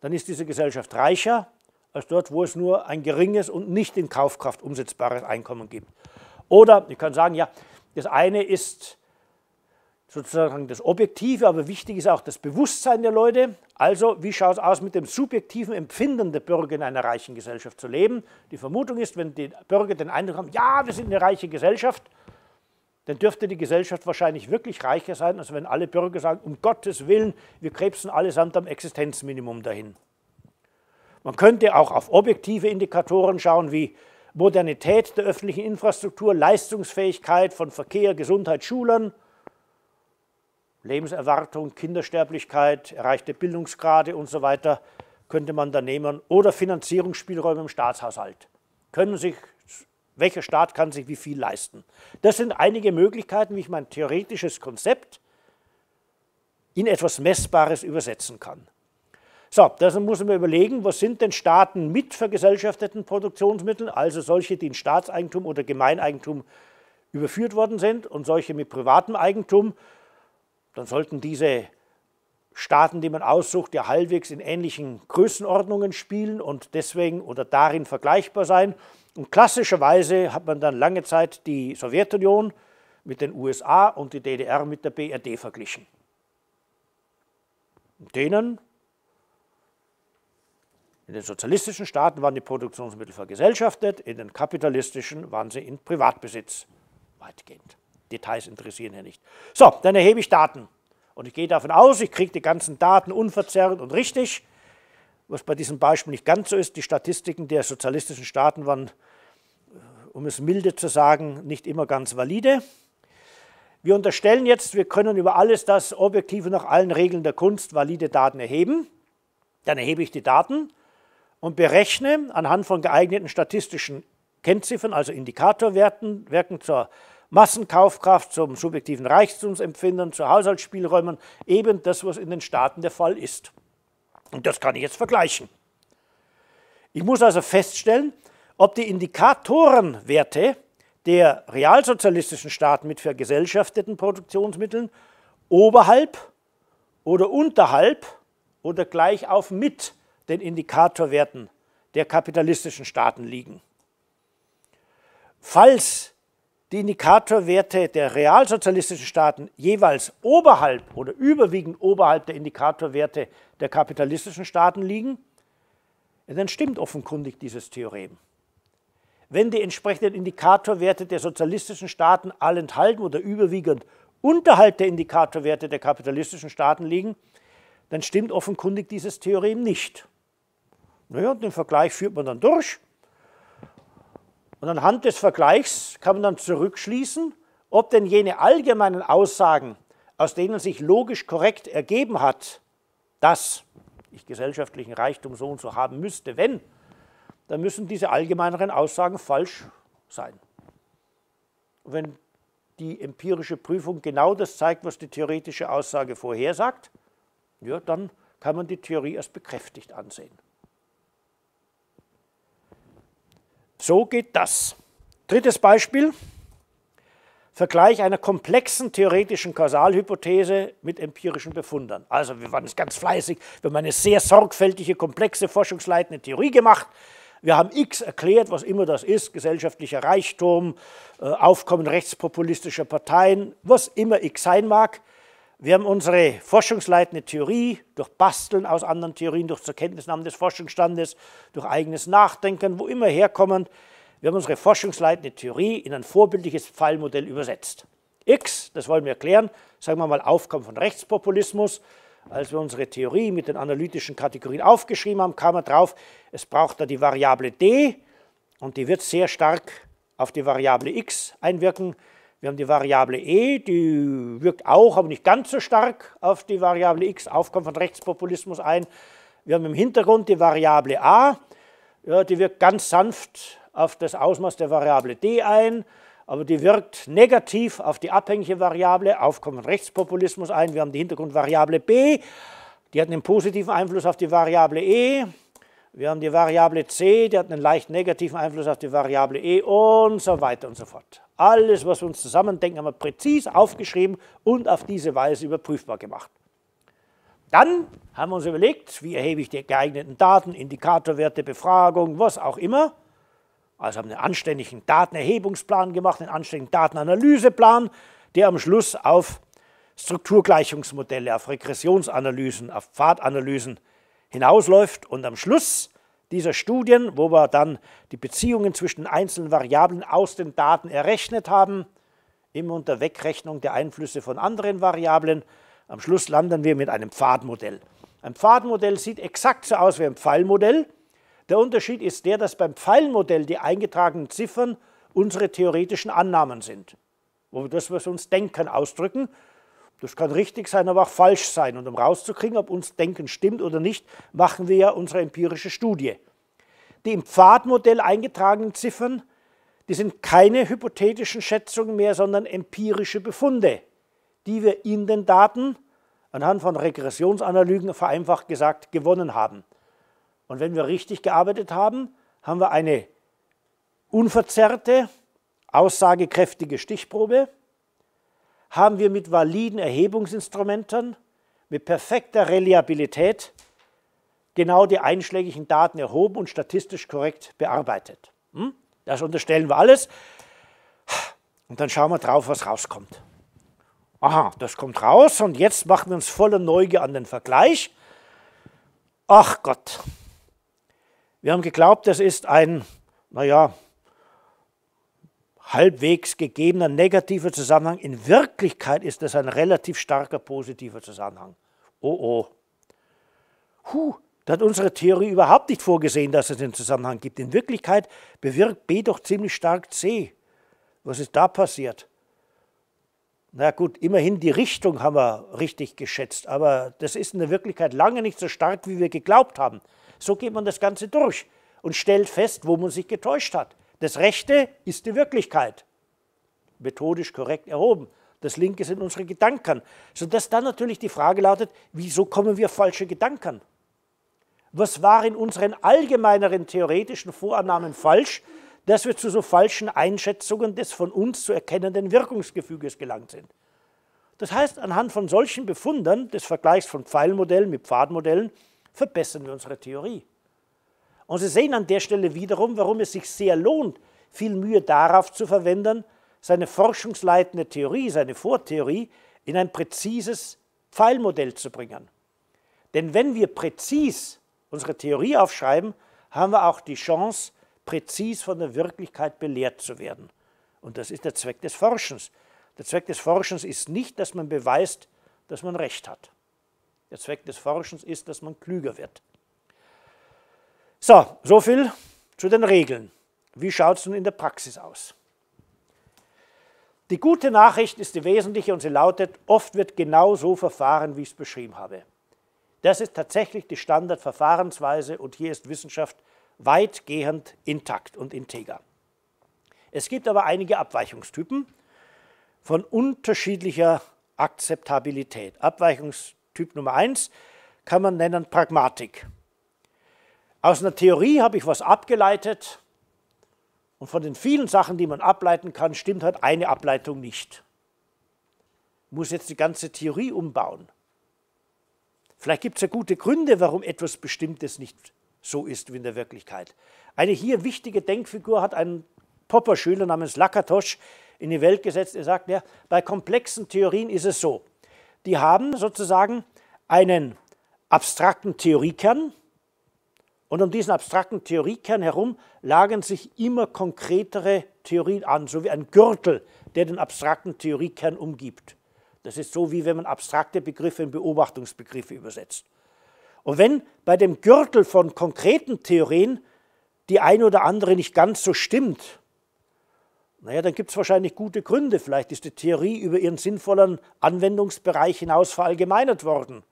A: dann ist diese Gesellschaft reicher als dort, wo es nur ein geringes und nicht in Kaufkraft umsetzbares Einkommen gibt. Oder ich kann sagen, ja, das eine ist sozusagen das Objektive, aber wichtig ist auch das Bewusstsein der Leute. Also, wie schaut es aus, mit dem subjektiven Empfinden der Bürger in einer reichen Gesellschaft zu leben? Die Vermutung ist, wenn die Bürger den Eindruck haben, ja, wir sind eine reiche Gesellschaft, dann dürfte die Gesellschaft wahrscheinlich wirklich reicher sein, als wenn alle Bürger sagen, um Gottes Willen, wir krebsen allesamt am Existenzminimum dahin. Man könnte auch auf objektive Indikatoren schauen, wie Modernität der öffentlichen Infrastruktur, Leistungsfähigkeit von Verkehr, Gesundheit, Schulern, Lebenserwartung, Kindersterblichkeit, erreichte Bildungsgrade und so weiter könnte man da nehmen oder Finanzierungsspielräume im Staatshaushalt. Können sich, welcher Staat kann sich wie viel leisten? Das sind einige Möglichkeiten, wie ich mein theoretisches Konzept in etwas Messbares übersetzen kann. So, deshalb muss man überlegen, was sind denn Staaten mit vergesellschafteten Produktionsmitteln, also solche, die in Staatseigentum oder Gemeineigentum überführt worden sind und solche mit privatem Eigentum, dann sollten diese Staaten, die man aussucht, ja halbwegs in ähnlichen Größenordnungen spielen und deswegen oder darin vergleichbar sein. Und klassischerweise hat man dann lange Zeit die Sowjetunion mit den USA und die DDR mit der BRD verglichen. Und denen in den sozialistischen Staaten waren die Produktionsmittel vergesellschaftet, in den kapitalistischen waren sie in Privatbesitz. Weitgehend. Details interessieren hier nicht. So, dann erhebe ich Daten. Und ich gehe davon aus, ich kriege die ganzen Daten unverzerrt und richtig. Was bei diesem Beispiel nicht ganz so ist, die Statistiken der sozialistischen Staaten waren, äh, um es milde zu sagen, nicht immer ganz valide. Wir unterstellen jetzt, wir können über alles das objektive nach allen Regeln der Kunst valide Daten erheben. Dann erhebe ich die Daten und berechne anhand von geeigneten statistischen Kennziffern, also Indikatorwerten, Werken zur Massenkaufkraft, zum subjektiven Reichtumsempfinden, zu Haushaltsspielräumen, eben das, was in den Staaten der Fall ist. Und das kann ich jetzt vergleichen. Ich muss also feststellen, ob die Indikatorenwerte der realsozialistischen Staaten mit vergesellschafteten Produktionsmitteln oberhalb oder unterhalb oder gleich auf mit den Indikatorwerten der kapitalistischen Staaten liegen. Falls die Indikatorwerte der realsozialistischen Staaten jeweils oberhalb oder überwiegend oberhalb der Indikatorwerte der kapitalistischen Staaten liegen, dann stimmt offenkundig dieses Theorem. Wenn die entsprechenden Indikatorwerte der sozialistischen Staaten allenthalben oder überwiegend unterhalb der Indikatorwerte der kapitalistischen Staaten liegen, dann stimmt offenkundig dieses Theorem nicht. Naja, den Vergleich führt man dann durch. Und anhand des Vergleichs kann man dann zurückschließen, ob denn jene allgemeinen Aussagen, aus denen sich logisch korrekt ergeben hat, dass ich gesellschaftlichen Reichtum so und so haben müsste, wenn, dann müssen diese allgemeineren Aussagen falsch sein. Und wenn die empirische Prüfung genau das zeigt, was die theoretische Aussage vorhersagt, ja, dann kann man die Theorie als bekräftigt ansehen. So geht das. Drittes Beispiel. Vergleich einer komplexen theoretischen Kausalhypothese mit empirischen Befundern. Also wir waren es ganz fleißig, wir haben eine sehr sorgfältige, komplexe, forschungsleitende Theorie gemacht. Wir haben X erklärt, was immer das ist, gesellschaftlicher Reichtum, äh, Aufkommen rechtspopulistischer Parteien, was immer X sein mag. Wir haben unsere forschungsleitende Theorie durch Basteln aus anderen Theorien, durch Zerkenntnisnahme des Forschungsstandes, durch eigenes Nachdenken, wo immer herkommend, wir haben unsere forschungsleitende Theorie in ein vorbildliches Fallmodell übersetzt. X, das wollen wir erklären, sagen wir mal Aufkommen von Rechtspopulismus. Als wir unsere Theorie mit den analytischen Kategorien aufgeschrieben haben, kam man drauf, es braucht da die Variable D und die wird sehr stark auf die Variable X einwirken. Wir haben die Variable e, die wirkt auch, aber nicht ganz so stark auf die Variable x, Aufkommen von Rechtspopulismus ein. Wir haben im Hintergrund die Variable a, ja, die wirkt ganz sanft auf das Ausmaß der Variable d ein, aber die wirkt negativ auf die abhängige Variable Aufkommen von Rechtspopulismus ein. Wir haben die Hintergrundvariable b, die hat einen positiven Einfluss auf die Variable e, wir haben die Variable c, die hat einen leicht negativen Einfluss auf die Variable e und so weiter und so fort. Alles, was wir uns zusammendenken, haben wir präzise aufgeschrieben und auf diese Weise überprüfbar gemacht. Dann haben wir uns überlegt, wie erhebe ich die geeigneten Daten, Indikatorwerte, Befragung, was auch immer. Also haben einen anständigen Datenerhebungsplan gemacht, einen anständigen Datenanalyseplan, der am Schluss auf Strukturgleichungsmodelle, auf Regressionsanalysen, auf Pfadanalysen hinausläuft. Und am Schluss dieser Studien, wo wir dann die Beziehungen zwischen einzelnen Variablen aus den Daten errechnet haben, immer unter Wegrechnung der Einflüsse von anderen Variablen, am Schluss landen wir mit einem Pfadmodell. Ein Pfadmodell sieht exakt so aus wie ein Pfeilmodell. Der Unterschied ist der, dass beim Pfeilmodell die eingetragenen Ziffern unsere theoretischen Annahmen sind, wo wir das, was wir uns denken, ausdrücken. Das kann richtig sein, aber auch falsch sein. Und um rauszukriegen, ob uns Denken stimmt oder nicht, machen wir ja unsere empirische Studie. Die im Pfadmodell eingetragenen Ziffern, die sind keine hypothetischen Schätzungen mehr, sondern empirische Befunde, die wir in den Daten anhand von Regressionsanalysen vereinfacht gesagt gewonnen haben. Und wenn wir richtig gearbeitet haben, haben wir eine unverzerrte, aussagekräftige Stichprobe haben wir mit validen Erhebungsinstrumenten, mit perfekter Reliabilität genau die einschlägigen Daten erhoben und statistisch korrekt bearbeitet. Hm? Das unterstellen wir alles und dann schauen wir drauf, was rauskommt. Aha, das kommt raus und jetzt machen wir uns voller Neugier an den Vergleich. Ach Gott, wir haben geglaubt, das ist ein, naja, halbwegs gegebener negativer Zusammenhang. In Wirklichkeit ist das ein relativ starker positiver Zusammenhang. Oh oh. Huh, da hat unsere Theorie überhaupt nicht vorgesehen, dass es einen Zusammenhang gibt. In Wirklichkeit bewirkt B doch ziemlich stark C. Was ist da passiert? Na gut, immerhin die Richtung haben wir richtig geschätzt, aber das ist in der Wirklichkeit lange nicht so stark, wie wir geglaubt haben. So geht man das Ganze durch und stellt fest, wo man sich getäuscht hat. Das Rechte ist die Wirklichkeit, methodisch korrekt erhoben. Das Linke sind unsere Gedanken. Sodass dann natürlich die Frage lautet, wieso kommen wir falsche Gedanken? Was war in unseren allgemeineren theoretischen Vorannahmen falsch, dass wir zu so falschen Einschätzungen des von uns zu erkennenden Wirkungsgefüges gelangt sind? Das heißt, anhand von solchen Befunden des Vergleichs von Pfeilmodellen mit Pfadmodellen verbessern wir unsere Theorie. Und Sie sehen an der Stelle wiederum, warum es sich sehr lohnt, viel Mühe darauf zu verwenden, seine forschungsleitende Theorie, seine Vortheorie in ein präzises Pfeilmodell zu bringen. Denn wenn wir präzis unsere Theorie aufschreiben, haben wir auch die Chance, präzis von der Wirklichkeit belehrt zu werden. Und das ist der Zweck des Forschens. Der Zweck des Forschens ist nicht, dass man beweist, dass man recht hat. Der Zweck des Forschens ist, dass man klüger wird. So, so viel zu den Regeln. Wie schaut es nun in der Praxis aus? Die gute Nachricht ist die wesentliche und sie lautet, oft wird genau so verfahren, wie ich es beschrieben habe. Das ist tatsächlich die Standardverfahrensweise und hier ist Wissenschaft weitgehend intakt und integer. Es gibt aber einige Abweichungstypen von unterschiedlicher Akzeptabilität. Abweichungstyp Nummer eins kann man nennen Pragmatik. Aus einer Theorie habe ich was abgeleitet und von den vielen Sachen, die man ableiten kann, stimmt halt eine Ableitung nicht. Ich muss jetzt die ganze Theorie umbauen. Vielleicht gibt es ja gute Gründe, warum etwas Bestimmtes nicht so ist wie in der Wirklichkeit. Eine hier wichtige Denkfigur hat einen Popper-Schüler namens Lakatosch in die Welt gesetzt. Er sagt, ja, bei komplexen Theorien ist es so. Die haben sozusagen einen abstrakten Theoriekern, und um diesen abstrakten Theoriekern herum lagern sich immer konkretere Theorien an, so wie ein Gürtel, der den abstrakten Theoriekern umgibt. Das ist so, wie wenn man abstrakte Begriffe in Beobachtungsbegriffe übersetzt. Und wenn bei dem Gürtel von konkreten Theorien die eine oder andere nicht ganz so stimmt, naja, dann gibt es wahrscheinlich gute Gründe. Vielleicht ist die Theorie über ihren sinnvollen Anwendungsbereich hinaus verallgemeinert worden.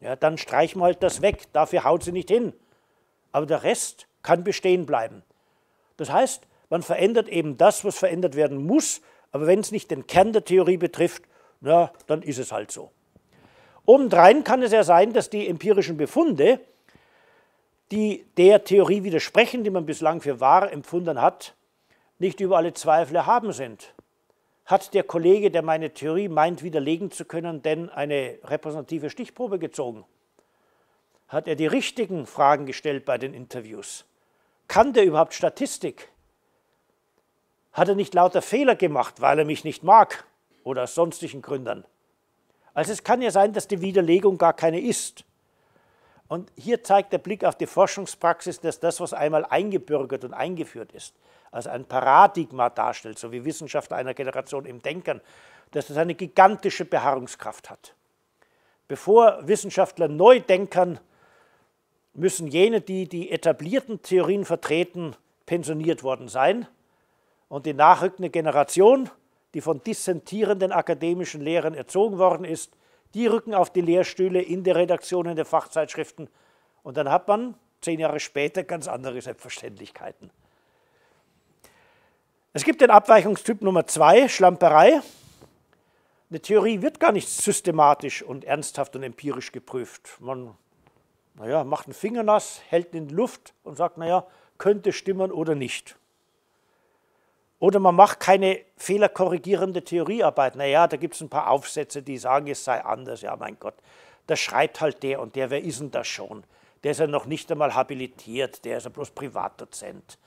A: Ja, dann streichen wir halt das weg, dafür haut sie nicht hin aber der Rest kann bestehen bleiben. Das heißt, man verändert eben das, was verändert werden muss, aber wenn es nicht den Kern der Theorie betrifft, na, dann ist es halt so. Obendrein kann es ja sein, dass die empirischen Befunde, die der Theorie widersprechen, die man bislang für wahr empfunden hat, nicht über alle Zweifel erhaben sind. Hat der Kollege, der meine Theorie meint, widerlegen zu können, denn eine repräsentative Stichprobe gezogen? Hat er die richtigen Fragen gestellt bei den Interviews? Kann der überhaupt Statistik? Hat er nicht lauter Fehler gemacht, weil er mich nicht mag oder aus sonstigen Gründen? Also es kann ja sein, dass die Widerlegung gar keine ist. Und hier zeigt der Blick auf die Forschungspraxis, dass das, was einmal eingebürgert und eingeführt ist, also ein Paradigma darstellt, so wie Wissenschaft einer Generation im Denken, dass das eine gigantische Beharrungskraft hat. Bevor Wissenschaftler neu denken, müssen jene, die die etablierten Theorien vertreten, pensioniert worden sein. Und die nachrückende Generation, die von dissentierenden akademischen Lehrern erzogen worden ist, die rücken auf die Lehrstühle in der Redaktion, in den Fachzeitschriften. Und dann hat man zehn Jahre später ganz andere Selbstverständlichkeiten. Es gibt den Abweichungstyp Nummer zwei, Schlamperei. Eine Theorie wird gar nicht systematisch und ernsthaft und empirisch geprüft. Man naja, macht einen Finger nass, hält ihn in die Luft und sagt, naja, könnte stimmen oder nicht. Oder man macht keine fehlerkorrigierende Theoriearbeit. Naja, da gibt es ein paar Aufsätze, die sagen, es sei anders. Ja, mein Gott, da schreibt halt der und der, wer ist denn das schon? Der ist ja noch nicht einmal habilitiert, der ist ja bloß Privatdozent.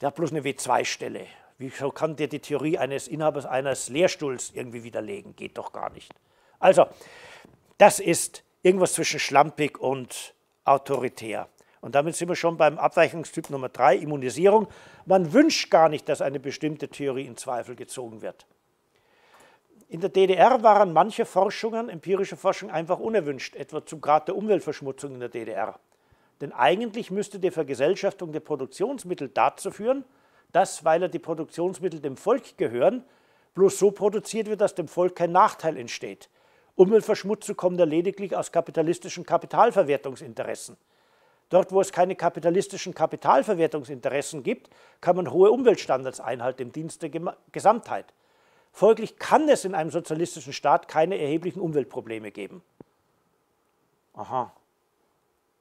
A: Der hat bloß eine W2-Stelle. Wieso kann der die Theorie eines Inhabers eines Lehrstuhls irgendwie widerlegen? Geht doch gar nicht. Also, das ist irgendwas zwischen schlampig und autoritär. Und damit sind wir schon beim Abweichungstyp Nummer drei, Immunisierung. Man wünscht gar nicht, dass eine bestimmte Theorie in Zweifel gezogen wird. In der DDR waren manche Forschungen, empirische Forschung, einfach unerwünscht, etwa zum Grad der Umweltverschmutzung in der DDR. Denn eigentlich müsste die Vergesellschaftung der Produktionsmittel dazu führen, dass, weil er die Produktionsmittel dem Volk gehören, bloß so produziert wird, dass dem Volk kein Nachteil entsteht. Umweltverschmutzung kommt er lediglich aus kapitalistischen Kapitalverwertungsinteressen. Dort, wo es keine kapitalistischen Kapitalverwertungsinteressen gibt, kann man hohe Umweltstandards einhalten im Dienst der Gesamtheit. Folglich kann es in einem sozialistischen Staat keine erheblichen Umweltprobleme geben. Aha.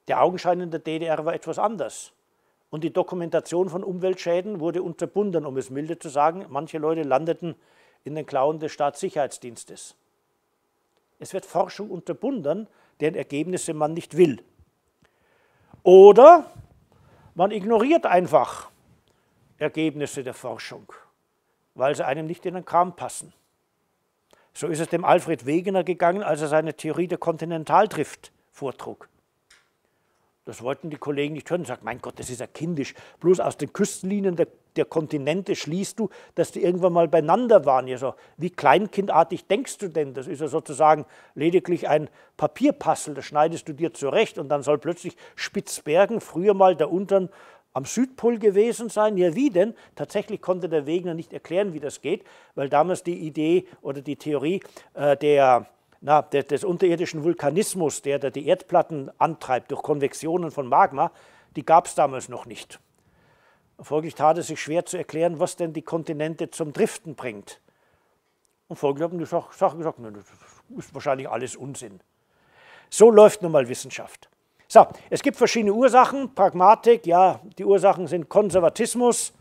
A: Der Augenschein in der DDR war etwas anders. Und die Dokumentation von Umweltschäden wurde unterbunden, um es milde zu sagen. Manche Leute landeten in den Klauen des Staatssicherheitsdienstes. Es wird Forschung unterbunden, deren Ergebnisse man nicht will. Oder man ignoriert einfach Ergebnisse der Forschung, weil sie einem nicht in den Kram passen. So ist es dem Alfred Wegener gegangen, als er seine Theorie der Kontinentaldrift vortrug. Das wollten die Kollegen nicht hören. Sagt, mein Gott, das ist ja kindisch. Bloß aus den Küstenlinien der, der Kontinente schließt du, dass die irgendwann mal beieinander waren. Ja, so, wie kleinkindartig denkst du denn? Das ist ja sozusagen lediglich ein Papierpassel, das schneidest du dir zurecht und dann soll plötzlich Spitzbergen, früher mal da unten am Südpol gewesen sein? Ja, wie denn? Tatsächlich konnte der Wegener nicht erklären, wie das geht, weil damals die Idee oder die Theorie äh, der na, des, des unterirdischen Vulkanismus, der, der die Erdplatten antreibt durch Konvektionen von Magma, die gab es damals noch nicht. Folglich tat es sich schwer zu erklären, was denn die Kontinente zum Driften bringt. Und folglich haben die Sachen gesagt, das ist wahrscheinlich alles Unsinn. So läuft nun mal Wissenschaft. So, es gibt verschiedene Ursachen, Pragmatik, ja, die Ursachen sind Konservatismus,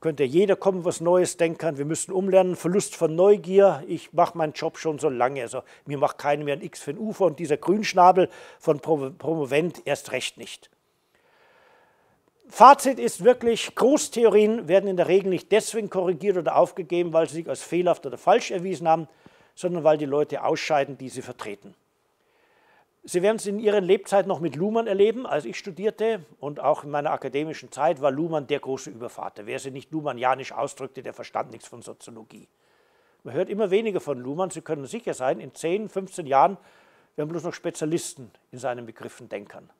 A: könnte jeder kommen, was Neues denken kann. Wir müssen umlernen. Verlust von Neugier. Ich mache meinen Job schon so lange. Also mir macht keiner mehr ein X für ein Ufer und dieser Grünschnabel von Promovent erst recht nicht. Fazit ist wirklich, Großtheorien werden in der Regel nicht deswegen korrigiert oder aufgegeben, weil sie sich als fehlerhaft oder falsch erwiesen haben, sondern weil die Leute ausscheiden, die sie vertreten. Sie werden es in Ihren Lebzeiten noch mit Luhmann erleben. Als ich studierte und auch in meiner akademischen Zeit war Luhmann der große Übervater. Wer sich nicht Luhmannianisch ausdrückte, der verstand nichts von Soziologie. Man hört immer weniger von Luhmann. Sie können sicher sein, in 10, 15 Jahren werden bloß noch Spezialisten in seinen Begriffen denken.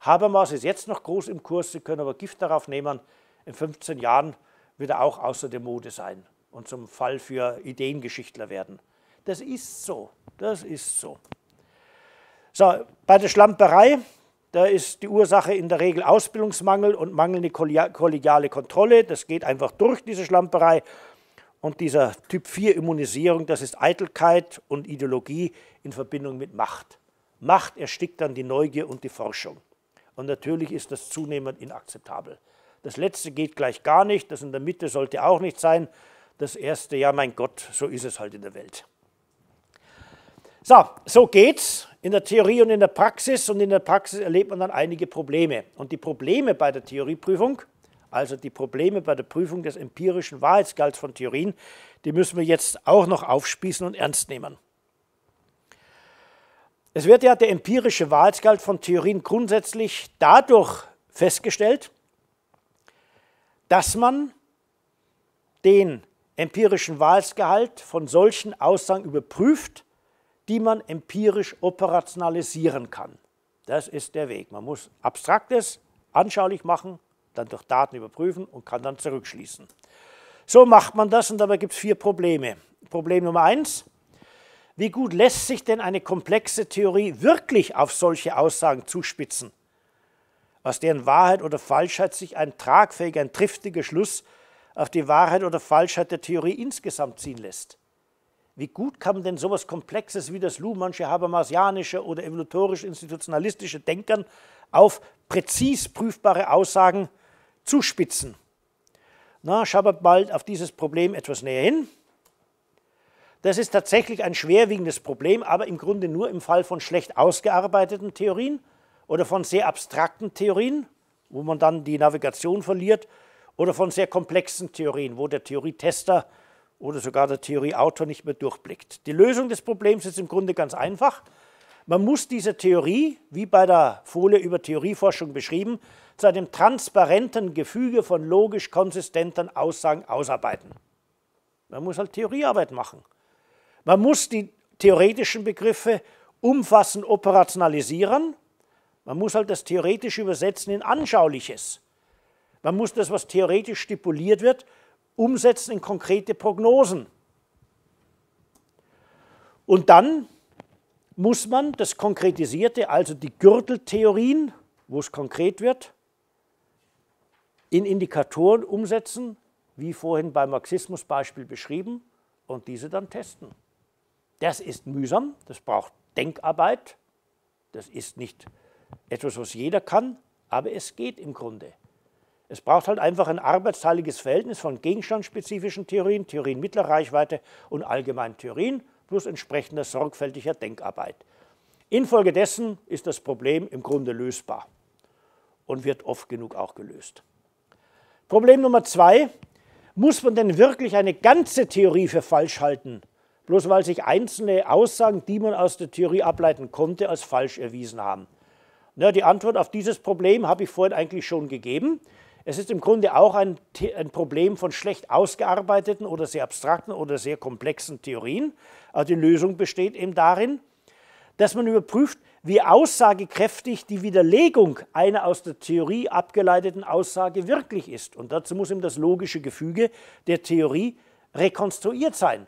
A: Habermas ist jetzt noch groß im Kurs, Sie können aber Gift darauf nehmen, in 15 Jahren wird er auch außer der Mode sein und zum Fall für Ideengeschichtler werden. Das ist so, das ist so. So, bei der Schlamperei, da ist die Ursache in der Regel Ausbildungsmangel und mangelnde kollegiale Kontrolle. Das geht einfach durch, diese Schlamperei. Und dieser Typ 4 Immunisierung, das ist Eitelkeit und Ideologie in Verbindung mit Macht. Macht erstickt dann die Neugier und die Forschung. Und natürlich ist das zunehmend inakzeptabel. Das letzte geht gleich gar nicht, das in der Mitte sollte auch nicht sein. Das erste, ja mein Gott, so ist es halt in der Welt. So, so geht's in der Theorie und in der Praxis. Und in der Praxis erlebt man dann einige Probleme. Und die Probleme bei der Theorieprüfung, also die Probleme bei der Prüfung des empirischen Wahrheitsgehalts von Theorien, die müssen wir jetzt auch noch aufspießen und ernst nehmen. Es wird ja der empirische Wahrheitsgehalt von Theorien grundsätzlich dadurch festgestellt, dass man den empirischen Wahrheitsgehalt von solchen Aussagen überprüft die man empirisch operationalisieren kann. Das ist der Weg. Man muss Abstraktes anschaulich machen, dann durch Daten überprüfen und kann dann zurückschließen. So macht man das und dabei gibt es vier Probleme. Problem Nummer eins, wie gut lässt sich denn eine komplexe Theorie wirklich auf solche Aussagen zuspitzen, aus deren Wahrheit oder Falschheit sich ein tragfähiger, ein triftiger Schluss auf die Wahrheit oder Falschheit der Theorie insgesamt ziehen lässt? Wie gut kann man denn sowas Komplexes wie das Luhmannsche, Habermasianische oder evolutorisch-institutionalistische Denkern auf präzis prüfbare Aussagen zuspitzen? Na, schabbert bald auf dieses Problem etwas näher hin. Das ist tatsächlich ein schwerwiegendes Problem, aber im Grunde nur im Fall von schlecht ausgearbeiteten Theorien oder von sehr abstrakten Theorien, wo man dann die Navigation verliert, oder von sehr komplexen Theorien, wo der Theorietester oder sogar der Theorieautor nicht mehr durchblickt. Die Lösung des Problems ist im Grunde ganz einfach. Man muss diese Theorie, wie bei der Folie über Theorieforschung beschrieben, zu einem transparenten Gefüge von logisch konsistenten Aussagen ausarbeiten. Man muss halt Theoriearbeit machen. Man muss die theoretischen Begriffe umfassend operationalisieren. Man muss halt das Theoretische übersetzen in Anschauliches. Man muss das, was theoretisch stipuliert wird, umsetzen in konkrete Prognosen. Und dann muss man das Konkretisierte, also die Gürteltheorien, wo es konkret wird, in Indikatoren umsetzen, wie vorhin beim Marxismusbeispiel beschrieben, und diese dann testen. Das ist mühsam, das braucht Denkarbeit, das ist nicht etwas, was jeder kann, aber es geht im Grunde. Es braucht halt einfach ein arbeitsteiliges Verhältnis von gegenstandsspezifischen Theorien, Theorien mittlerer Reichweite und allgemeinen Theorien plus entsprechender sorgfältiger Denkarbeit. Infolgedessen ist das Problem im Grunde lösbar und wird oft genug auch gelöst. Problem Nummer zwei, muss man denn wirklich eine ganze Theorie für falsch halten, bloß weil sich einzelne Aussagen, die man aus der Theorie ableiten konnte, als falsch erwiesen haben? Na, die Antwort auf dieses Problem habe ich vorhin eigentlich schon gegeben. Es ist im Grunde auch ein, ein, Problem von schlecht ausgearbeiteten oder sehr abstrakten oder sehr komplexen Theorien. Aber also die Lösung besteht eben darin, dass man überprüft, wie aussagekräftig die Widerlegung einer aus der Theorie abgeleiteten Aussage wirklich ist. Und dazu muss eben das logische Gefüge der Theorie rekonstruiert sein.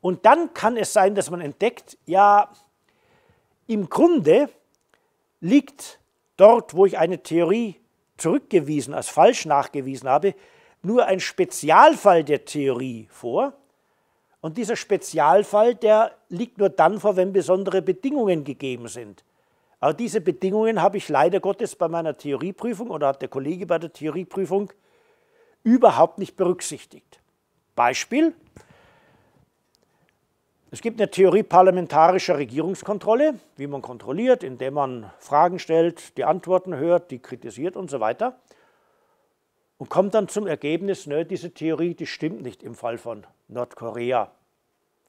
A: Und dann kann es sein, dass man entdeckt, ja, im Grunde liegt dort, wo ich eine Theorie zurückgewiesen, als falsch nachgewiesen habe, nur ein Spezialfall der Theorie vor. Und dieser Spezialfall, der liegt nur dann vor, wenn besondere Bedingungen gegeben sind. Aber diese Bedingungen habe ich leider Gottes bei meiner Theorieprüfung oder hat der Kollege bei der Theorieprüfung überhaupt nicht berücksichtigt. Beispiel, es gibt eine Theorie parlamentarischer Regierungskontrolle, wie man kontrolliert, indem man Fragen stellt, die Antworten hört, die kritisiert und so weiter. Und kommt dann zum Ergebnis, ne, diese Theorie, die stimmt nicht im Fall von Nordkorea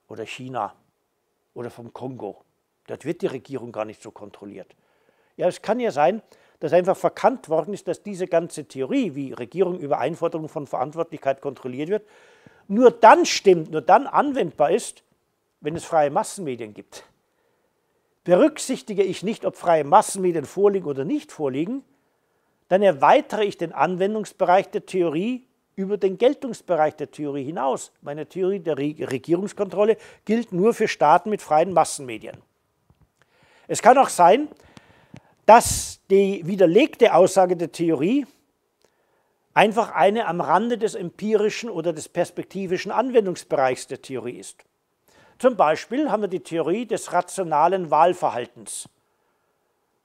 A: oder China oder vom Kongo. Dort wird die Regierung gar nicht so kontrolliert. Ja, es kann ja sein, dass einfach verkannt worden ist, dass diese ganze Theorie, wie Regierung über Einforderung von Verantwortlichkeit kontrolliert wird, nur dann stimmt, nur dann anwendbar ist, wenn es freie Massenmedien gibt, berücksichtige ich nicht, ob freie Massenmedien vorliegen oder nicht vorliegen, dann erweitere ich den Anwendungsbereich der Theorie über den Geltungsbereich der Theorie hinaus. Meine Theorie der Regierungskontrolle gilt nur für Staaten mit freien Massenmedien. Es kann auch sein, dass die widerlegte Aussage der Theorie einfach eine am Rande des empirischen oder des perspektivischen Anwendungsbereichs der Theorie ist. Zum Beispiel haben wir die Theorie des rationalen Wahlverhaltens.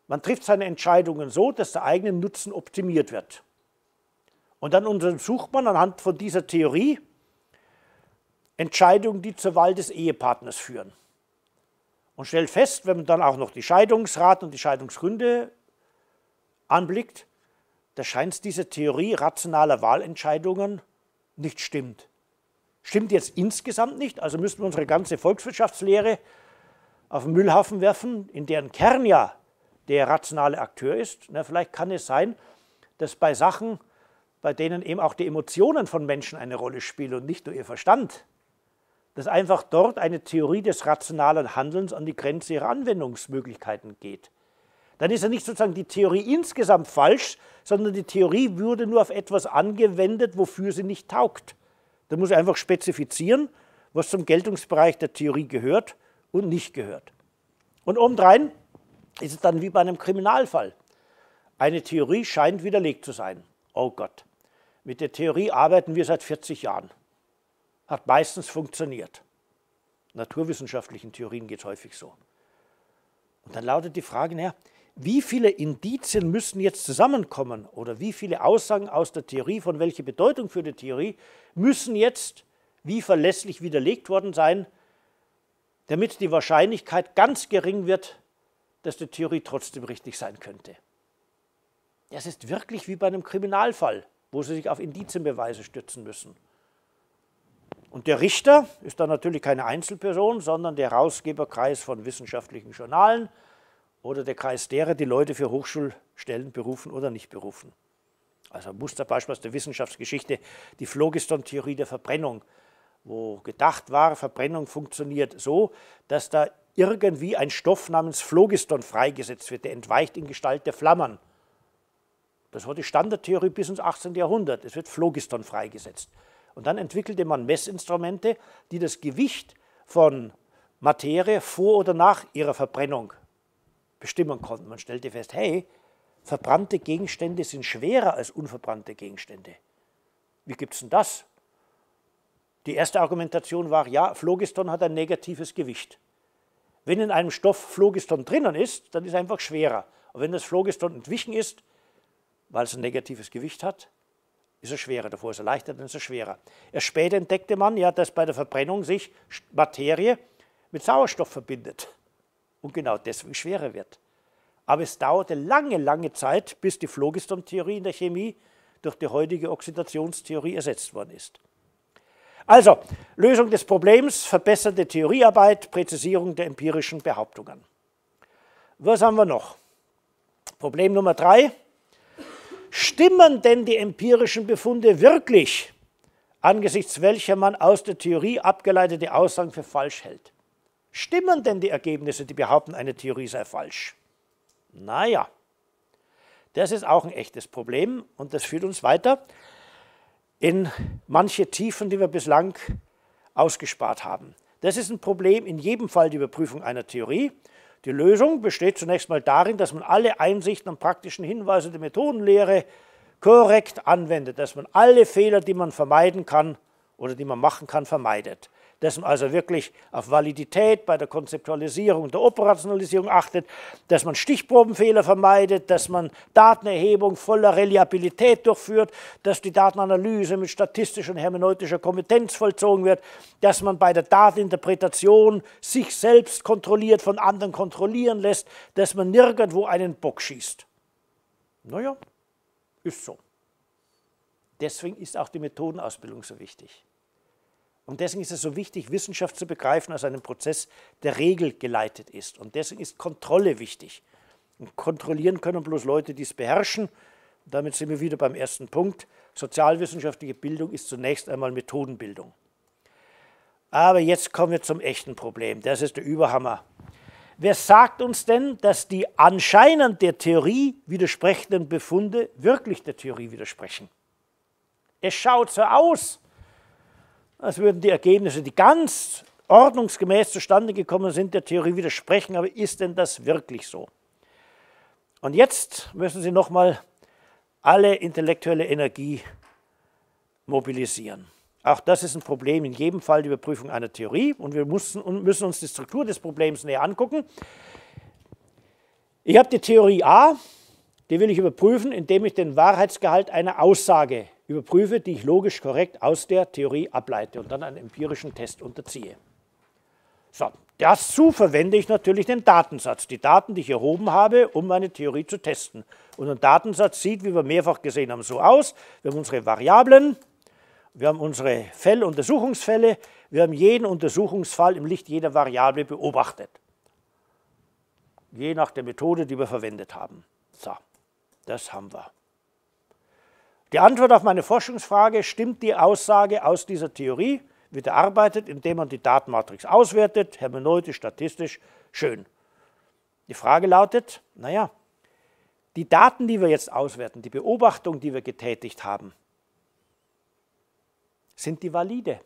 A: Man trifft seine Entscheidungen so, dass der eigene Nutzen optimiert wird. Und dann untersucht man anhand von dieser Theorie Entscheidungen, die zur Wahl des Ehepartners führen. Und stellt fest, wenn man dann auch noch die Scheidungsraten und die Scheidungsgründe anblickt, da scheint diese Theorie rationaler Wahlentscheidungen nicht stimmt. Stimmt jetzt insgesamt nicht, also müssten wir unsere ganze Volkswirtschaftslehre auf den Müllhaufen werfen, in deren Kern ja der rationale Akteur ist. Na, vielleicht kann es sein, dass bei Sachen, bei denen eben auch die Emotionen von Menschen eine Rolle spielen und nicht nur ihr Verstand, dass einfach dort eine Theorie des rationalen Handelns an die Grenze ihrer Anwendungsmöglichkeiten geht. Dann ist ja nicht sozusagen die Theorie insgesamt falsch, sondern die Theorie würde nur auf etwas angewendet, wofür sie nicht taugt. Da muss ich einfach spezifizieren, was zum Geltungsbereich der Theorie gehört und nicht gehört. Und obendrein ist es dann wie bei einem Kriminalfall. Eine Theorie scheint widerlegt zu sein. Oh Gott, mit der Theorie arbeiten wir seit 40 Jahren. Hat meistens funktioniert. Naturwissenschaftlichen Theorien geht es häufig so. Und dann lautet die Frage, naja, wie viele Indizien müssen jetzt zusammenkommen oder wie viele Aussagen aus der Theorie, von welcher Bedeutung für die Theorie, müssen jetzt wie verlässlich widerlegt worden sein, damit die Wahrscheinlichkeit ganz gering wird, dass die Theorie trotzdem richtig sein könnte. Das ist wirklich wie bei einem Kriminalfall, wo sie sich auf Indizienbeweise stützen müssen. Und der Richter ist dann natürlich keine Einzelperson, sondern der Herausgeberkreis von wissenschaftlichen Journalen, oder der Kreis derer, die Leute für Hochschulstellen berufen oder nicht berufen. Also ein Musterbeispiel aus der Wissenschaftsgeschichte, die Phlogiston-Theorie der Verbrennung, wo gedacht war, Verbrennung funktioniert so, dass da irgendwie ein Stoff namens Phlogiston freigesetzt wird, der entweicht in Gestalt der Flammen. Das war die Standardtheorie bis ins 18. Jahrhundert. Es wird Phlogiston freigesetzt. Und dann entwickelte man Messinstrumente, die das Gewicht von Materie vor oder nach ihrer Verbrennung bestimmen konnten. Man stellte fest, hey, verbrannte Gegenstände sind schwerer als unverbrannte Gegenstände. Wie gibt es denn das? Die erste Argumentation war, ja, Phlogiston hat ein negatives Gewicht. Wenn in einem Stoff Phlogiston drinnen ist, dann ist er einfach schwerer. Und wenn das Phlogiston entwichen ist, weil es ein negatives Gewicht hat, ist er schwerer. Davor ist er leichter, dann ist er schwerer. Erst später entdeckte man ja, dass bei der Verbrennung sich Materie mit Sauerstoff verbindet und genau deswegen schwerer wird. Aber es dauerte lange, lange Zeit, bis die Phlogiston-Theorie in der Chemie durch die heutige Oxidationstheorie ersetzt worden ist. Also, Lösung des Problems, verbesserte Theoriearbeit, Präzisierung der empirischen Behauptungen. Was haben wir noch? Problem Nummer drei. Stimmen denn die empirischen Befunde wirklich, angesichts welcher man aus der Theorie abgeleitete Aussagen für falsch hält? Stimmen denn die Ergebnisse, die behaupten, eine Theorie sei falsch? Naja, das ist auch ein echtes Problem und das führt uns weiter in manche Tiefen, die wir bislang ausgespart haben. Das ist ein Problem in jedem Fall die Überprüfung einer Theorie. Die Lösung besteht zunächst mal darin, dass man alle Einsichten und praktischen Hinweise der Methodenlehre korrekt anwendet, dass man alle Fehler, die man vermeiden kann oder die man machen kann, vermeidet dass man also wirklich auf Validität bei der Konzeptualisierung, der Operationalisierung achtet, dass man Stichprobenfehler vermeidet, dass man Datenerhebung voller Reliabilität durchführt, dass die Datenanalyse mit statistischer und hermeneutischer Kompetenz vollzogen wird, dass man bei der Dateninterpretation sich selbst kontrolliert, von anderen kontrollieren lässt, dass man nirgendwo einen Bock schießt. Naja, ist so. Deswegen ist auch die Methodenausbildung so wichtig. Und deswegen ist es so wichtig, Wissenschaft zu begreifen als einen Prozess, der regelgeleitet ist. Und deswegen ist Kontrolle wichtig. Und kontrollieren können bloß Leute, die es beherrschen. Und damit sind wir wieder beim ersten Punkt. Sozialwissenschaftliche Bildung ist zunächst einmal Methodenbildung. Aber jetzt kommen wir zum echten Problem. Das ist der Überhammer. Wer sagt uns denn, dass die anscheinend der Theorie widersprechenden Befunde wirklich der Theorie widersprechen? Es schaut so aus, als würden die Ergebnisse, die ganz ordnungsgemäß zustande gekommen sind, der Theorie widersprechen. Aber ist denn das wirklich so? Und jetzt müssen Sie nochmal alle intellektuelle Energie mobilisieren. Auch das ist ein Problem, in jedem Fall die Überprüfung einer Theorie. Und wir müssen, müssen uns die Struktur des Problems näher angucken. Ich habe die Theorie A, die will ich überprüfen, indem ich den Wahrheitsgehalt einer Aussage überprüfe, die ich logisch korrekt aus der Theorie ableite und dann einen empirischen Test unterziehe. So, dazu verwende ich natürlich den Datensatz, die Daten, die ich erhoben habe, um meine Theorie zu testen. Und ein Datensatz sieht, wie wir mehrfach gesehen haben, so aus. Wir haben unsere Variablen, wir haben unsere Fälle, Untersuchungsfälle, wir haben jeden Untersuchungsfall im Licht jeder Variable beobachtet. Je nach der Methode, die wir verwendet haben. So, das haben wir. Die Antwort auf meine Forschungsfrage stimmt die Aussage aus dieser Theorie, wird erarbeitet, indem man die Datenmatrix auswertet, hermeneutisch, statistisch, schön. Die Frage lautet, naja, die Daten, die wir jetzt auswerten, die Beobachtung, die wir getätigt haben, sind die valide?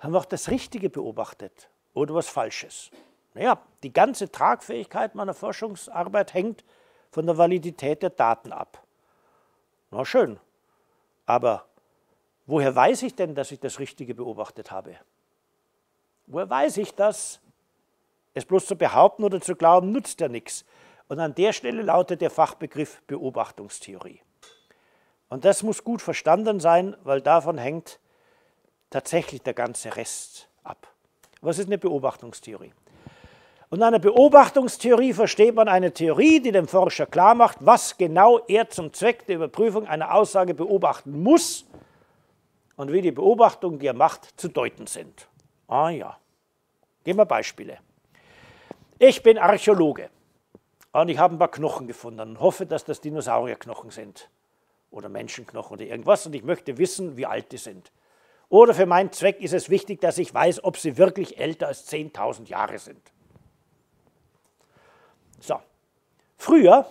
A: Haben wir auch das Richtige beobachtet oder was Falsches? Naja, die ganze Tragfähigkeit meiner Forschungsarbeit hängt von der Validität der Daten ab. Na schön, aber woher weiß ich denn, dass ich das Richtige beobachtet habe? Woher weiß ich das? Es bloß zu behaupten oder zu glauben, nützt ja nichts. Und an der Stelle lautet der Fachbegriff Beobachtungstheorie. Und das muss gut verstanden sein, weil davon hängt tatsächlich der ganze Rest ab. Was ist eine Beobachtungstheorie? Unter einer Beobachtungstheorie versteht man eine Theorie, die dem Forscher klar macht, was genau er zum Zweck der Überprüfung einer Aussage beobachten muss und wie die Beobachtungen, die er macht, zu deuten sind. Ah ja. Gehen wir Beispiele. Ich bin Archäologe und ich habe ein paar Knochen gefunden und hoffe, dass das Dinosaurierknochen sind oder Menschenknochen oder irgendwas und ich möchte wissen, wie alt die sind. Oder für meinen Zweck ist es wichtig, dass ich weiß, ob sie wirklich älter als 10.000 Jahre sind. Früher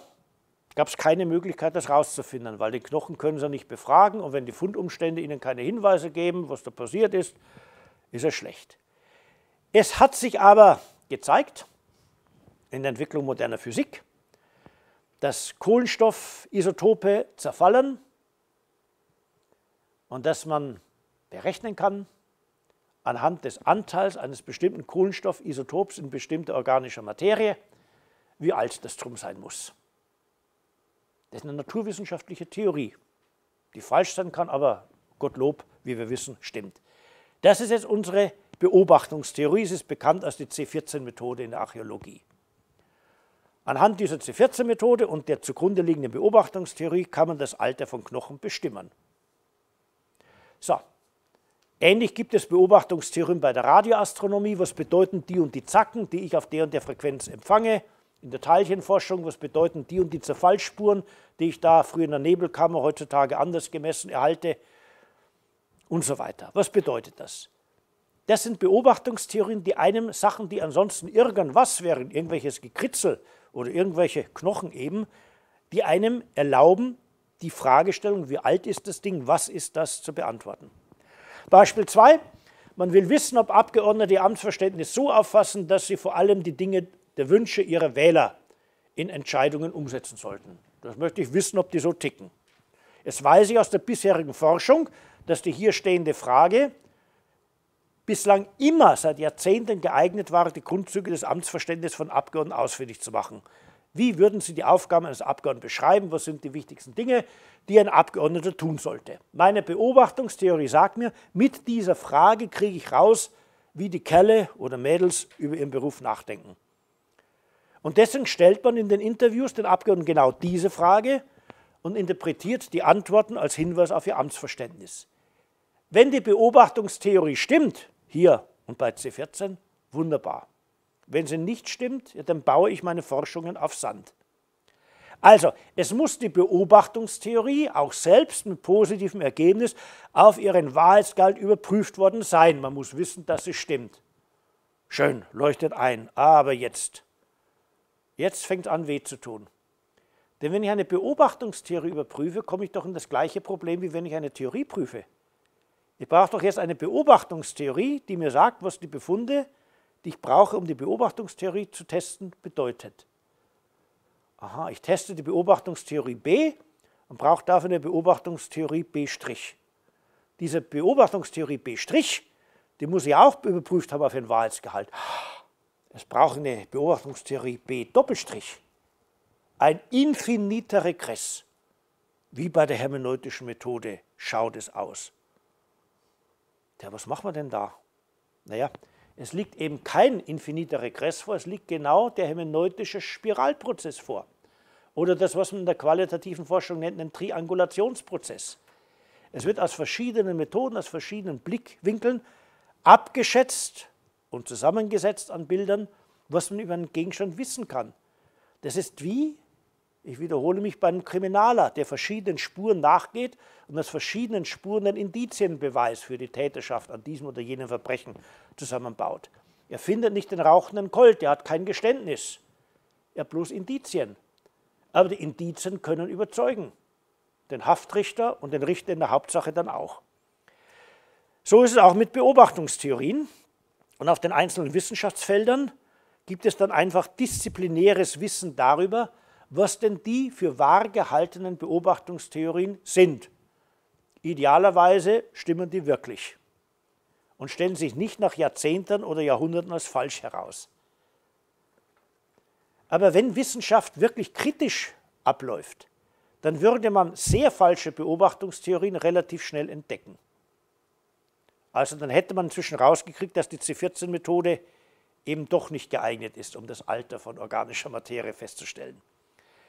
A: gab es keine Möglichkeit, das rauszufinden, weil die Knochen können sie nicht befragen und wenn die Fundumstände ihnen keine Hinweise geben, was da passiert ist, ist es schlecht. Es hat sich aber gezeigt, in der Entwicklung moderner Physik, dass Kohlenstoffisotope zerfallen und dass man berechnen kann, anhand des Anteils eines bestimmten Kohlenstoffisotops in bestimmter organischer Materie, wie alt das Drum sein muss. Das ist eine naturwissenschaftliche Theorie, die falsch sein kann, aber Gottlob, wie wir wissen, stimmt. Das ist jetzt unsere Beobachtungstheorie. Es ist bekannt als die C14-Methode in der Archäologie. Anhand dieser C14-Methode und der zugrunde liegenden Beobachtungstheorie kann man das Alter von Knochen bestimmen. So, ähnlich gibt es Beobachtungstheorien bei der Radioastronomie. Was bedeuten die und die Zacken, die ich auf der und der Frequenz empfange? in der Teilchenforschung, was bedeuten die und die Zerfallspuren, die ich da früher in der Nebelkammer, heutzutage anders gemessen erhalte und so weiter. Was bedeutet das? Das sind Beobachtungstheorien, die einem Sachen, die ansonsten irgendwas wären, irgendwelches Gekritzel oder irgendwelche Knochen eben, die einem erlauben, die Fragestellung, wie alt ist das Ding, was ist das, zu beantworten. Beispiel 2, man will wissen, ob Abgeordnete ihr Amtsverständnis so auffassen, dass sie vor allem die Dinge der Wünsche ihrer Wähler in Entscheidungen umsetzen sollten. Das möchte ich wissen, ob die so ticken. Es weiß ich aus der bisherigen Forschung, dass die hier stehende Frage bislang immer seit Jahrzehnten geeignet war, die Grundzüge des Amtsverständnisses von Abgeordneten ausfindig zu machen. Wie würden Sie die Aufgaben eines Abgeordneten beschreiben? Was sind die wichtigsten Dinge, die ein Abgeordneter tun sollte? Meine Beobachtungstheorie sagt mir, mit dieser Frage kriege ich raus, wie die Kerle oder Mädels über ihren Beruf nachdenken. Und deswegen stellt man in den Interviews den Abgeordneten genau diese Frage und interpretiert die Antworten als Hinweis auf ihr Amtsverständnis. Wenn die Beobachtungstheorie stimmt, hier und bei C14, wunderbar. Wenn sie nicht stimmt, ja, dann baue ich meine Forschungen auf Sand. Also, es muss die Beobachtungstheorie auch selbst mit positivem Ergebnis auf ihren Wahrheitsgehalt überprüft worden sein. Man muss wissen, dass sie stimmt. Schön, leuchtet ein. Aber jetzt, Jetzt fängt es an, weh zu tun. Denn wenn ich eine Beobachtungstheorie überprüfe, komme ich doch in das gleiche Problem, wie wenn ich eine Theorie prüfe. Ich brauche doch jetzt eine Beobachtungstheorie, die mir sagt, was die Befunde, die ich brauche, um die Beobachtungstheorie zu testen, bedeutet. Aha, ich teste die Beobachtungstheorie B und brauche dafür eine Beobachtungstheorie B'. Diese Beobachtungstheorie B', die muss ich auch überprüft haben auf ihren Wahrheitsgehalt. Es braucht eine Beobachtungstheorie B Doppelstrich. Ein infiniter Regress. Wie bei der hermeneutischen Methode schaut es aus. Ja, was machen wir denn da? Naja, es liegt eben kein infiniter Regress vor, es liegt genau der hermeneutische Spiralprozess vor. Oder das, was man in der qualitativen Forschung nennt, einen Triangulationsprozess. Es wird aus verschiedenen Methoden, aus verschiedenen Blickwinkeln abgeschätzt, und zusammengesetzt an Bildern, was man über einen Gegenstand wissen kann. Das ist wie, ich wiederhole mich, bei einem Kriminaler, der verschiedenen Spuren nachgeht und aus verschiedenen Spuren einen Indizienbeweis für die Täterschaft an diesem oder jenem Verbrechen zusammenbaut. Er findet nicht den rauchenden Colt, er hat kein Geständnis. Er hat bloß Indizien. Aber die Indizien können überzeugen. Den Haftrichter und den Richter in der Hauptsache dann auch. So ist es auch mit Beobachtungstheorien. Und auf den einzelnen Wissenschaftsfeldern gibt es dann einfach disziplinäres Wissen darüber, was denn die für wahr gehaltenen Beobachtungstheorien sind. Idealerweise stimmen die wirklich und stellen sich nicht nach Jahrzehnten oder Jahrhunderten als falsch heraus. Aber wenn Wissenschaft wirklich kritisch abläuft, dann würde man sehr falsche Beobachtungstheorien relativ schnell entdecken. Also dann hätte man inzwischen rausgekriegt, dass die C14-Methode eben doch nicht geeignet ist, um das Alter von organischer Materie festzustellen.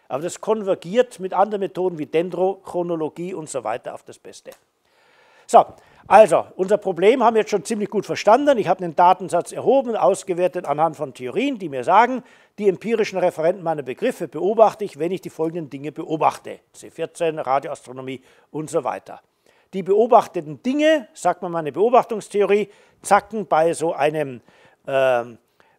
A: Aber das konvergiert mit anderen Methoden wie Dendrochronologie und so weiter auf das Beste. So, also, unser Problem haben wir jetzt schon ziemlich gut verstanden. Ich habe einen Datensatz erhoben, ausgewertet anhand von Theorien, die mir sagen, die empirischen Referenten meiner Begriffe beobachte ich, wenn ich die folgenden Dinge beobachte. C14, Radioastronomie und so weiter die beobachteten Dinge, sagt man mal eine Beobachtungstheorie, zacken bei so einem, äh,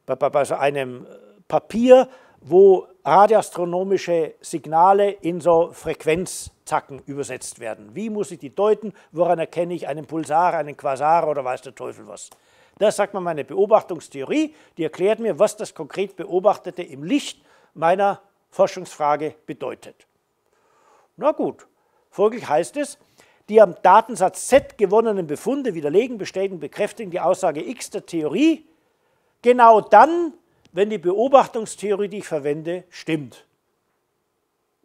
A: bei, bei so einem äh, Papier, wo radioastronomische Signale in so Frequenzzacken übersetzt werden. Wie muss ich die deuten? Woran erkenne ich einen Pulsar, einen Quasar oder weiß der Teufel was? Das sagt man meine Beobachtungstheorie, die erklärt mir, was das konkret Beobachtete im Licht meiner Forschungsfrage bedeutet. Na gut, folglich heißt es, die am Datensatz Z gewonnenen Befunde widerlegen, bestätigen, bekräftigen die Aussage X der Theorie, genau dann, wenn die Beobachtungstheorie, die ich verwende, stimmt.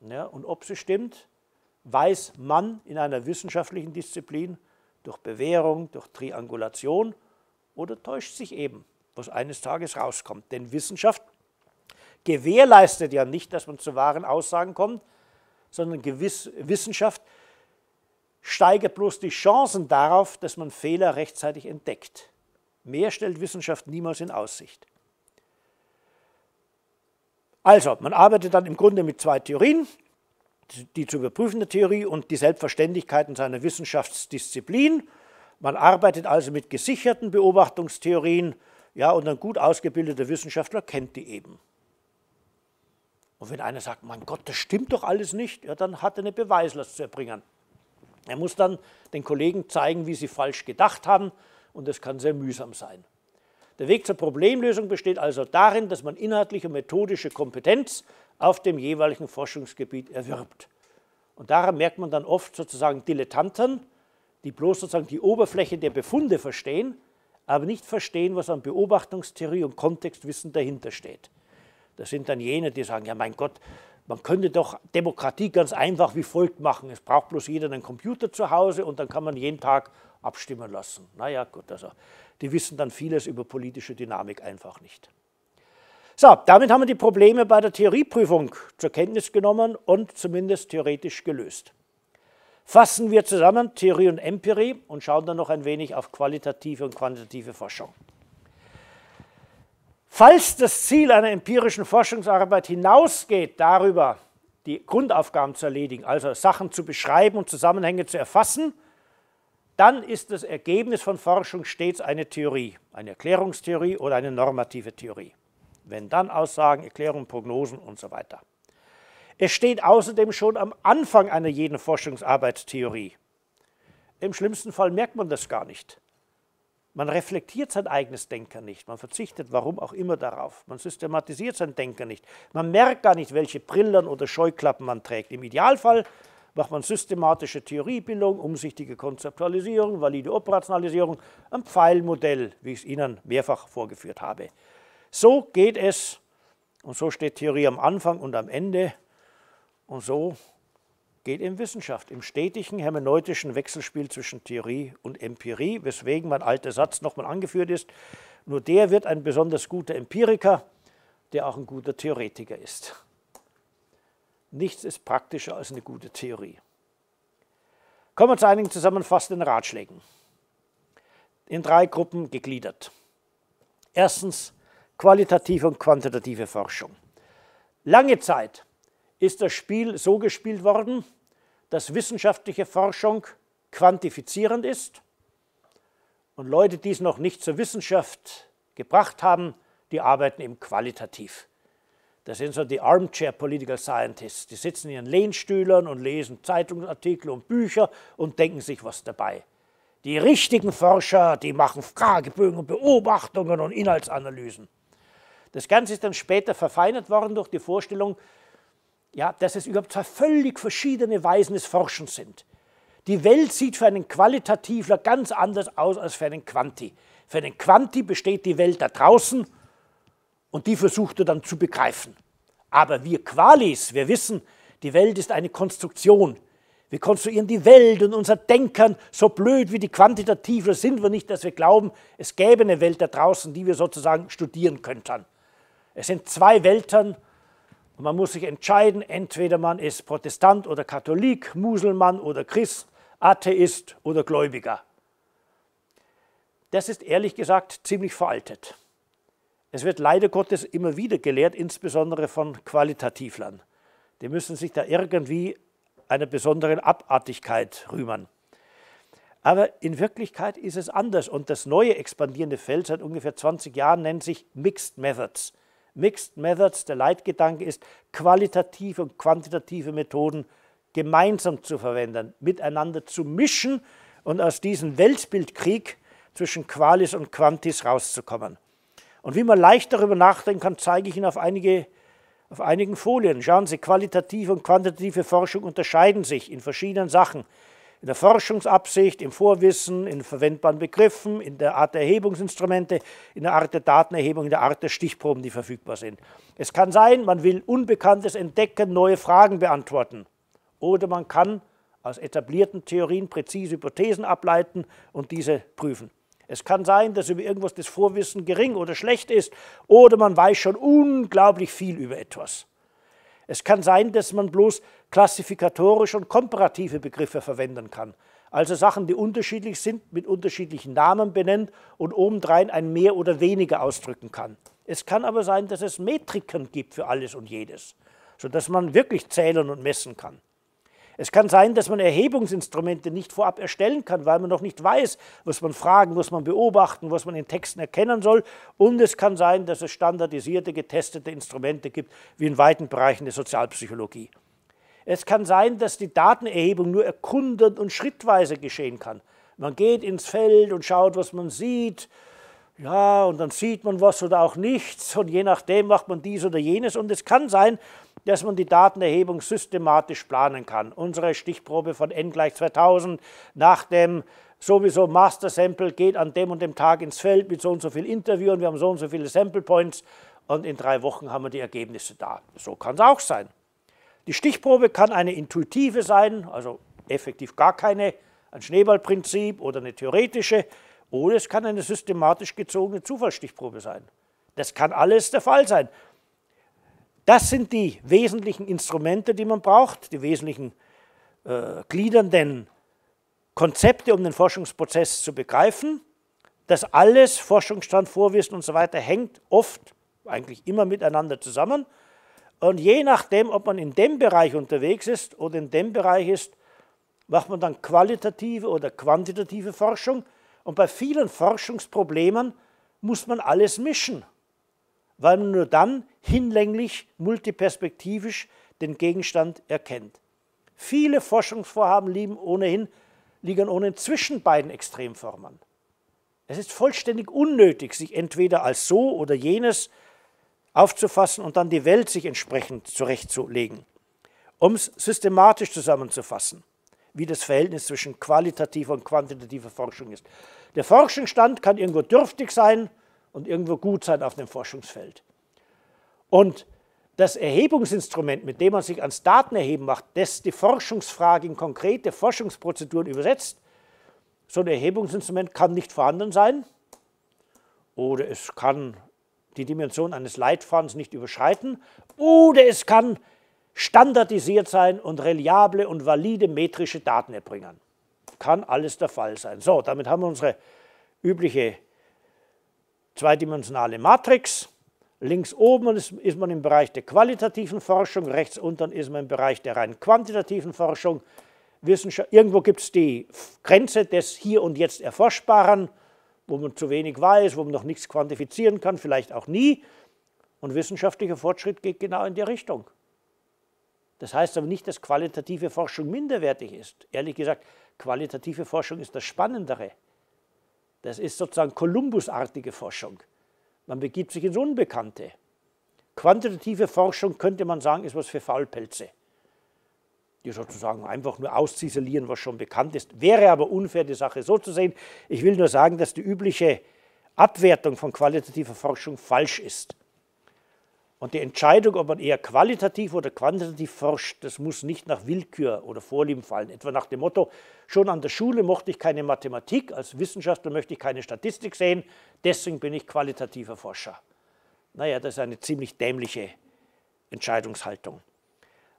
A: Ja, und ob sie stimmt, weiß man in einer wissenschaftlichen Disziplin durch Bewährung, durch Triangulation oder täuscht sich eben, was eines Tages rauskommt. Denn Wissenschaft gewährleistet ja nicht, dass man zu wahren Aussagen kommt, sondern Gewiss Wissenschaft steigert bloß die Chancen darauf, dass man Fehler rechtzeitig entdeckt. Mehr stellt Wissenschaft niemals in Aussicht. Also, man arbeitet dann im Grunde mit zwei Theorien, die zu überprüfende Theorie und die Selbstverständlichkeiten seiner Wissenschaftsdisziplin. Man arbeitet also mit gesicherten Beobachtungstheorien, ja, und ein gut ausgebildeter Wissenschaftler kennt die eben. Und wenn einer sagt, mein Gott, das stimmt doch alles nicht, ja, dann hat er eine Beweislast zu erbringen. Er muss dann den Kollegen zeigen, wie sie falsch gedacht haben und das kann sehr mühsam sein. Der Weg zur Problemlösung besteht also darin, dass man inhaltliche und methodische Kompetenz auf dem jeweiligen Forschungsgebiet erwirbt. Und daran merkt man dann oft sozusagen Dilettanten, die bloß sozusagen die Oberfläche der Befunde verstehen, aber nicht verstehen, was an Beobachtungstheorie und Kontextwissen dahinter steht. Das sind dann jene, die sagen, ja mein Gott, man könnte doch Demokratie ganz einfach wie folgt machen. Es braucht bloß jeder einen Computer zu Hause und dann kann man jeden Tag abstimmen lassen. Naja, gut, also die wissen dann vieles über politische Dynamik einfach nicht. So, damit haben wir die Probleme bei der Theorieprüfung zur Kenntnis genommen und zumindest theoretisch gelöst. Fassen wir zusammen Theorie und Empirie und schauen dann noch ein wenig auf qualitative und quantitative Forschung. Falls das Ziel einer empirischen Forschungsarbeit hinausgeht darüber, die Grundaufgaben zu erledigen, also Sachen zu beschreiben und Zusammenhänge zu erfassen, dann ist das Ergebnis von Forschung stets eine Theorie, eine Erklärungstheorie oder eine normative Theorie. Wenn dann Aussagen, Erklärungen, Prognosen und so weiter. Es steht außerdem schon am Anfang einer jeden Forschungsarbeit Theorie. Im schlimmsten Fall merkt man das gar nicht. Man reflektiert sein eigenes Denken nicht, man verzichtet warum auch immer darauf, man systematisiert sein Denken nicht, man merkt gar nicht, welche Brillen oder Scheuklappen man trägt. Im Idealfall macht man systematische Theoriebildung, umsichtige Konzeptualisierung, valide Operationalisierung, ein Pfeilmodell, wie ich es Ihnen mehrfach vorgeführt habe. So geht es und so steht Theorie am Anfang und am Ende und so geht in Wissenschaft, im stetigen hermeneutischen Wechselspiel zwischen Theorie und Empirie, weswegen mein alter Satz nochmal angeführt ist, nur der wird ein besonders guter Empiriker, der auch ein guter Theoretiker ist. Nichts ist praktischer als eine gute Theorie. Kommen wir zu einigen zusammenfassenden Ratschlägen. In drei Gruppen gegliedert. Erstens qualitative und quantitative Forschung. Lange Zeit ist das Spiel so gespielt worden, dass wissenschaftliche Forschung quantifizierend ist und Leute, die es noch nicht zur Wissenschaft gebracht haben, die arbeiten eben qualitativ. Das sind so die Armchair Political Scientists. Die sitzen in ihren Lehnstühlen und lesen Zeitungsartikel und Bücher und denken sich was dabei. Die richtigen Forscher, die machen Fragebögen und Beobachtungen und Inhaltsanalysen. Das Ganze ist dann später verfeinert worden durch die Vorstellung, ja, dass es überhaupt zwei völlig verschiedene Weisen des Forschens sind. Die Welt sieht für einen Qualitativler ganz anders aus als für einen Quanti. Für einen Quanti besteht die Welt da draußen und die versucht er dann zu begreifen. Aber wir Qualis, wir wissen, die Welt ist eine Konstruktion. Wir konstruieren die Welt und unser Denkern, so blöd wie die Quantitativler sind wir nicht, dass wir glauben, es gäbe eine Welt da draußen, die wir sozusagen studieren könnten. Es sind zwei Welten und man muss sich entscheiden, entweder man ist Protestant oder Katholik, Muselmann oder Christ, Atheist oder Gläubiger. Das ist ehrlich gesagt ziemlich veraltet. Es wird leider Gottes immer wieder gelehrt, insbesondere von Qualitativlern. Die müssen sich da irgendwie einer besonderen Abartigkeit rühmen. Aber in Wirklichkeit ist es anders und das neue expandierende Feld seit ungefähr 20 Jahren nennt sich Mixed Methods. Mixed Methods, der Leitgedanke ist, qualitative und quantitative Methoden gemeinsam zu verwenden, miteinander zu mischen und aus diesem Weltbildkrieg zwischen Qualis und Quantis rauszukommen. Und wie man leicht darüber nachdenken kann, zeige ich Ihnen auf, einige, auf einigen Folien. Schauen Sie, qualitative und quantitative Forschung unterscheiden sich in verschiedenen Sachen in der Forschungsabsicht, im Vorwissen, in verwendbaren Begriffen, in der Art der Erhebungsinstrumente, in der Art der Datenerhebung, in der Art der Stichproben, die verfügbar sind. Es kann sein, man will Unbekanntes entdecken, neue Fragen beantworten. Oder man kann aus etablierten Theorien präzise Hypothesen ableiten und diese prüfen. Es kann sein, dass über irgendwas das Vorwissen gering oder schlecht ist oder man weiß schon unglaublich viel über etwas. Es kann sein, dass man bloß klassifikatorische und komparative Begriffe verwenden kann. Also Sachen, die unterschiedlich sind, mit unterschiedlichen Namen benennt und obendrein ein mehr oder weniger ausdrücken kann. Es kann aber sein, dass es Metriken gibt für alles und jedes, sodass man wirklich zählen und messen kann. Es kann sein, dass man Erhebungsinstrumente nicht vorab erstellen kann, weil man noch nicht weiß, was man fragen, was man beobachten, was man in Texten erkennen soll. Und es kann sein, dass es standardisierte, getestete Instrumente gibt, wie in weiten Bereichen der Sozialpsychologie. Es kann sein, dass die Datenerhebung nur erkundend und schrittweise geschehen kann. Man geht ins Feld und schaut, was man sieht. Ja, und dann sieht man was oder auch nichts und je nachdem macht man dies oder jenes. Und es kann sein, dass man die Datenerhebung systematisch planen kann. Unsere Stichprobe von n gleich 2000 nach dem sowieso Master Sample geht an dem und dem Tag ins Feld mit so und so viel Interviewen, wir haben so und so viele Sample Points und in drei Wochen haben wir die Ergebnisse da. So kann es auch sein. Die Stichprobe kann eine intuitive sein, also effektiv gar keine, ein Schneeballprinzip oder eine theoretische, oder es kann eine systematisch gezogene Zufallsstichprobe sein. Das kann alles der Fall sein. Das sind die wesentlichen Instrumente, die man braucht, die wesentlichen äh, gliedernden Konzepte, um den Forschungsprozess zu begreifen. Das alles, Forschungsstand, Vorwissen und so weiter, hängt oft, eigentlich immer miteinander zusammen. Und je nachdem, ob man in dem Bereich unterwegs ist oder in dem Bereich ist, macht man dann qualitative oder quantitative Forschung. Und bei vielen Forschungsproblemen muss man alles mischen weil man nur dann hinlänglich multiperspektivisch den Gegenstand erkennt. Viele Forschungsvorhaben liegen ohnehin, liegen ohnehin zwischen beiden Extremformen. Es ist vollständig unnötig, sich entweder als so oder jenes aufzufassen und dann die Welt sich entsprechend zurechtzulegen. Um es systematisch zusammenzufassen, wie das Verhältnis zwischen qualitativer und quantitativer Forschung ist. Der Forschungsstand kann irgendwo dürftig sein, und irgendwo gut sein auf dem Forschungsfeld. Und das Erhebungsinstrument, mit dem man sich ans Datenerheben macht, das die Forschungsfrage in konkrete Forschungsprozeduren übersetzt, so ein Erhebungsinstrument kann nicht vorhanden sein oder es kann die Dimension eines Leitfadens nicht überschreiten oder es kann standardisiert sein und reliable und valide metrische Daten erbringen. Kann alles der Fall sein. So, damit haben wir unsere übliche zweidimensionale Matrix. Links oben ist, man im Bereich der qualitativen Forschung, rechts unten ist man im Bereich der rein quantitativen Forschung. irgendwo gibt es die Grenze des Hier und Jetzt Erforschbaren, wo man zu wenig weiß, wo man noch nichts quantifizieren kann, vielleicht auch nie. Und wissenschaftlicher Fortschritt geht genau in die Richtung. Das heißt aber nicht, dass qualitative Forschung minderwertig ist. Ehrlich gesagt, qualitative Forschung ist das Spannendere. Das ist sozusagen Kolumbusartige Forschung. Man begibt sich ins Unbekannte. Quantitative Forschung könnte man sagen, ist was für Faulpelze, die sozusagen einfach nur ausziselieren, was schon bekannt ist. Wäre aber unfair, die Sache so zu sehen. Ich will nur sagen, dass die übliche Abwertung von qualitativer Forschung falsch ist. Und die Entscheidung, ob man eher qualitativ oder quantitativ forscht, das muss nicht nach Willkür oder Vorlieben fallen. Etwa nach dem Motto, schon an der Schule mochte ich keine Mathematik, als Wissenschaftler möchte ich keine Statistik sehen, deswegen bin ich qualitativer Forscher. Naja, das ist eine ziemlich dämliche Entscheidungshaltung.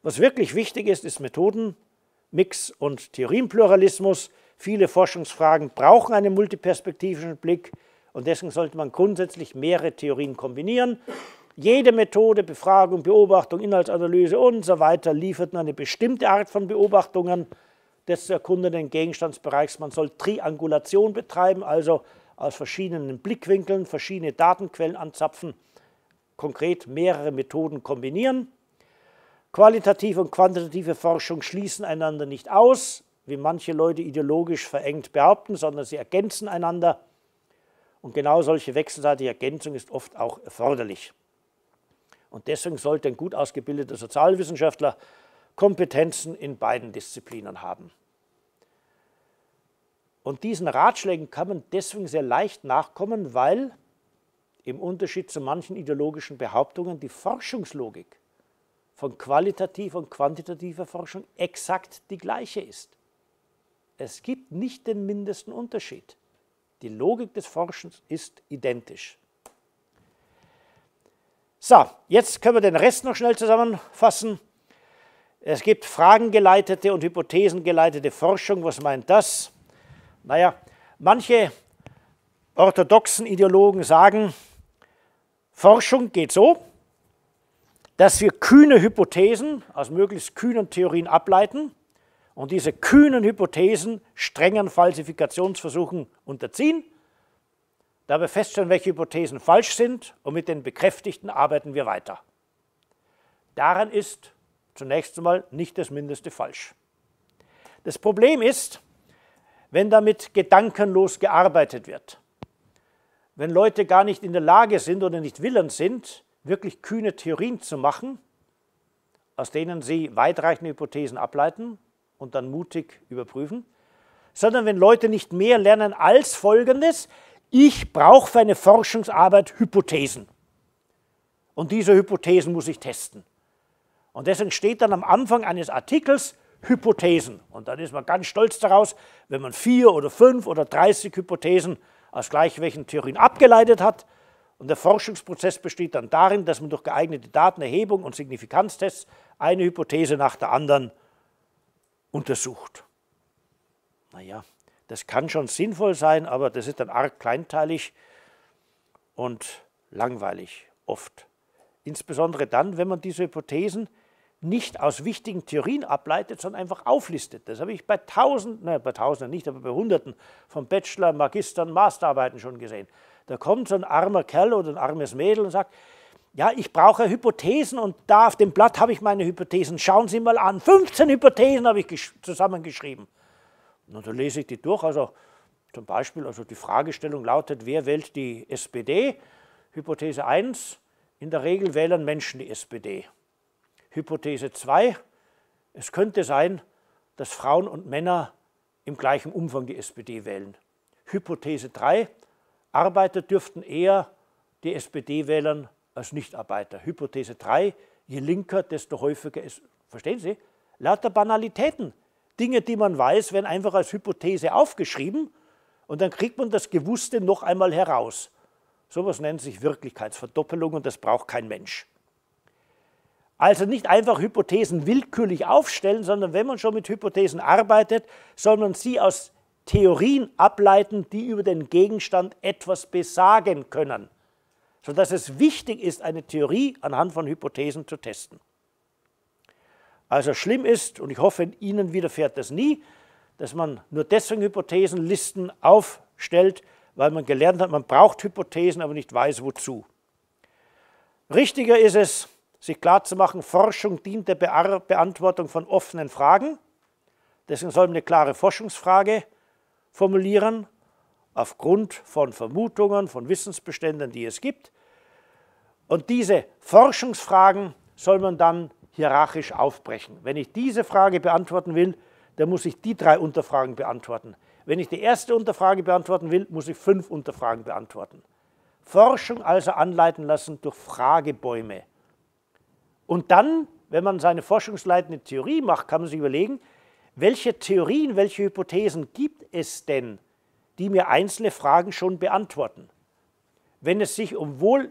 A: Was wirklich wichtig ist, ist Methodenmix und Theorienpluralismus. Viele Forschungsfragen brauchen einen multiperspektivischen Blick und deswegen sollte man grundsätzlich mehrere Theorien kombinieren jede Methode, Befragung, Beobachtung, Inhaltsanalyse und so weiter liefert nur eine bestimmte Art von Beobachtungen des zu erkundenden Gegenstandsbereichs. Man soll Triangulation betreiben, also aus verschiedenen Blickwinkeln verschiedene Datenquellen anzapfen, konkret mehrere Methoden kombinieren. Qualitative und quantitative Forschung schließen einander nicht aus, wie manche Leute ideologisch verengt behaupten, sondern sie ergänzen einander. Und genau solche wechselseitige Ergänzung ist oft auch erforderlich. Und deswegen sollte ein gut ausgebildeter Sozialwissenschaftler Kompetenzen in beiden Disziplinen haben. Und diesen Ratschlägen kann man deswegen sehr leicht nachkommen, weil im Unterschied zu manchen ideologischen Behauptungen die Forschungslogik von qualitativer und quantitativer Forschung exakt die gleiche ist. Es gibt nicht den mindesten Unterschied. Die Logik des Forschens ist identisch. So, jetzt können wir den Rest noch schnell zusammenfassen. Es gibt fragengeleitete und hypothesengeleitete Forschung. Was meint das? Naja, manche orthodoxen Ideologen sagen, Forschung geht so, dass wir kühne Hypothesen aus möglichst kühnen Theorien ableiten und diese kühnen Hypothesen strengen Falsifikationsversuchen unterziehen da wir feststellen, welche Hypothesen falsch sind und mit den Bekräftigten arbeiten wir weiter. Daran ist zunächst einmal nicht das Mindeste falsch. Das Problem ist, wenn damit gedankenlos gearbeitet wird, wenn Leute gar nicht in der Lage sind oder nicht willens sind, wirklich kühne Theorien zu machen, aus denen sie weitreichende Hypothesen ableiten und dann mutig überprüfen, sondern wenn Leute nicht mehr lernen als Folgendes, ich brauche für eine Forschungsarbeit Hypothesen. Und diese Hypothesen muss ich testen. Und deswegen steht dann am Anfang eines Artikels Hypothesen. Und dann ist man ganz stolz daraus, wenn man vier oder fünf oder 30 Hypothesen aus gleich welchen Theorien abgeleitet hat. Und der Forschungsprozess besteht dann darin, dass man durch geeignete Datenerhebung und Signifikanztests eine Hypothese nach der anderen untersucht. Naja. Das kann schon sinnvoll sein, aber das ist dann arg kleinteilig und langweilig oft. Insbesondere dann, wenn man diese Hypothesen nicht aus wichtigen Theorien ableitet, sondern einfach auflistet. Das habe ich bei Tausenden, nein, bei Tausenden nicht, aber bei Hunderten von Bachelor, Magistern, Masterarbeiten schon gesehen. Da kommt so ein armer Kerl oder ein armes Mädel und sagt, ja, ich brauche Hypothesen und da auf dem Blatt habe ich meine Hypothesen. Schauen Sie mal an, 15 Hypothesen habe ich zusammengeschrieben. Und dann lese ich die durch. Also zum Beispiel, also die Fragestellung lautet, wer wählt die SPD? Hypothese 1, in der Regel wählen Menschen die SPD. Hypothese 2, es könnte sein, dass Frauen und Männer im gleichen Umfang die SPD wählen. Hypothese 3, Arbeiter dürften eher die SPD wählen als Nichtarbeiter. Hypothese 3, je linker, desto häufiger ist. Verstehen Sie? Lauter Banalitäten, Dinge, die man weiß, werden einfach als Hypothese aufgeschrieben und dann kriegt man das Gewusste noch einmal heraus. Sowas nennt sich Wirklichkeitsverdoppelung und das braucht kein Mensch. Also nicht einfach Hypothesen willkürlich aufstellen, sondern wenn man schon mit Hypothesen arbeitet, soll man sie aus Theorien ableiten, die über den Gegenstand etwas besagen können, sodass es wichtig ist, eine Theorie anhand von Hypothesen zu testen. Also schlimm ist, und ich hoffe, Ihnen widerfährt das nie, dass man nur deswegen Hypothesenlisten aufstellt, weil man gelernt hat, man braucht Hypothesen, aber nicht weiß wozu. Richtiger ist es, sich klarzumachen, Forschung dient der Bear Beantwortung von offenen Fragen. Deswegen soll man eine klare Forschungsfrage formulieren, aufgrund von Vermutungen, von Wissensbeständen, die es gibt. Und diese Forschungsfragen soll man dann hierarchisch aufbrechen. Wenn ich diese Frage beantworten will, dann muss ich die drei Unterfragen beantworten. Wenn ich die erste Unterfrage beantworten will, muss ich fünf Unterfragen beantworten. Forschung also anleiten lassen durch Fragebäume. Und dann, wenn man seine forschungsleitende Theorie macht, kann man sich überlegen, welche Theorien, welche Hypothesen gibt es denn, die mir einzelne Fragen schon beantworten? Wenn es sich um wohl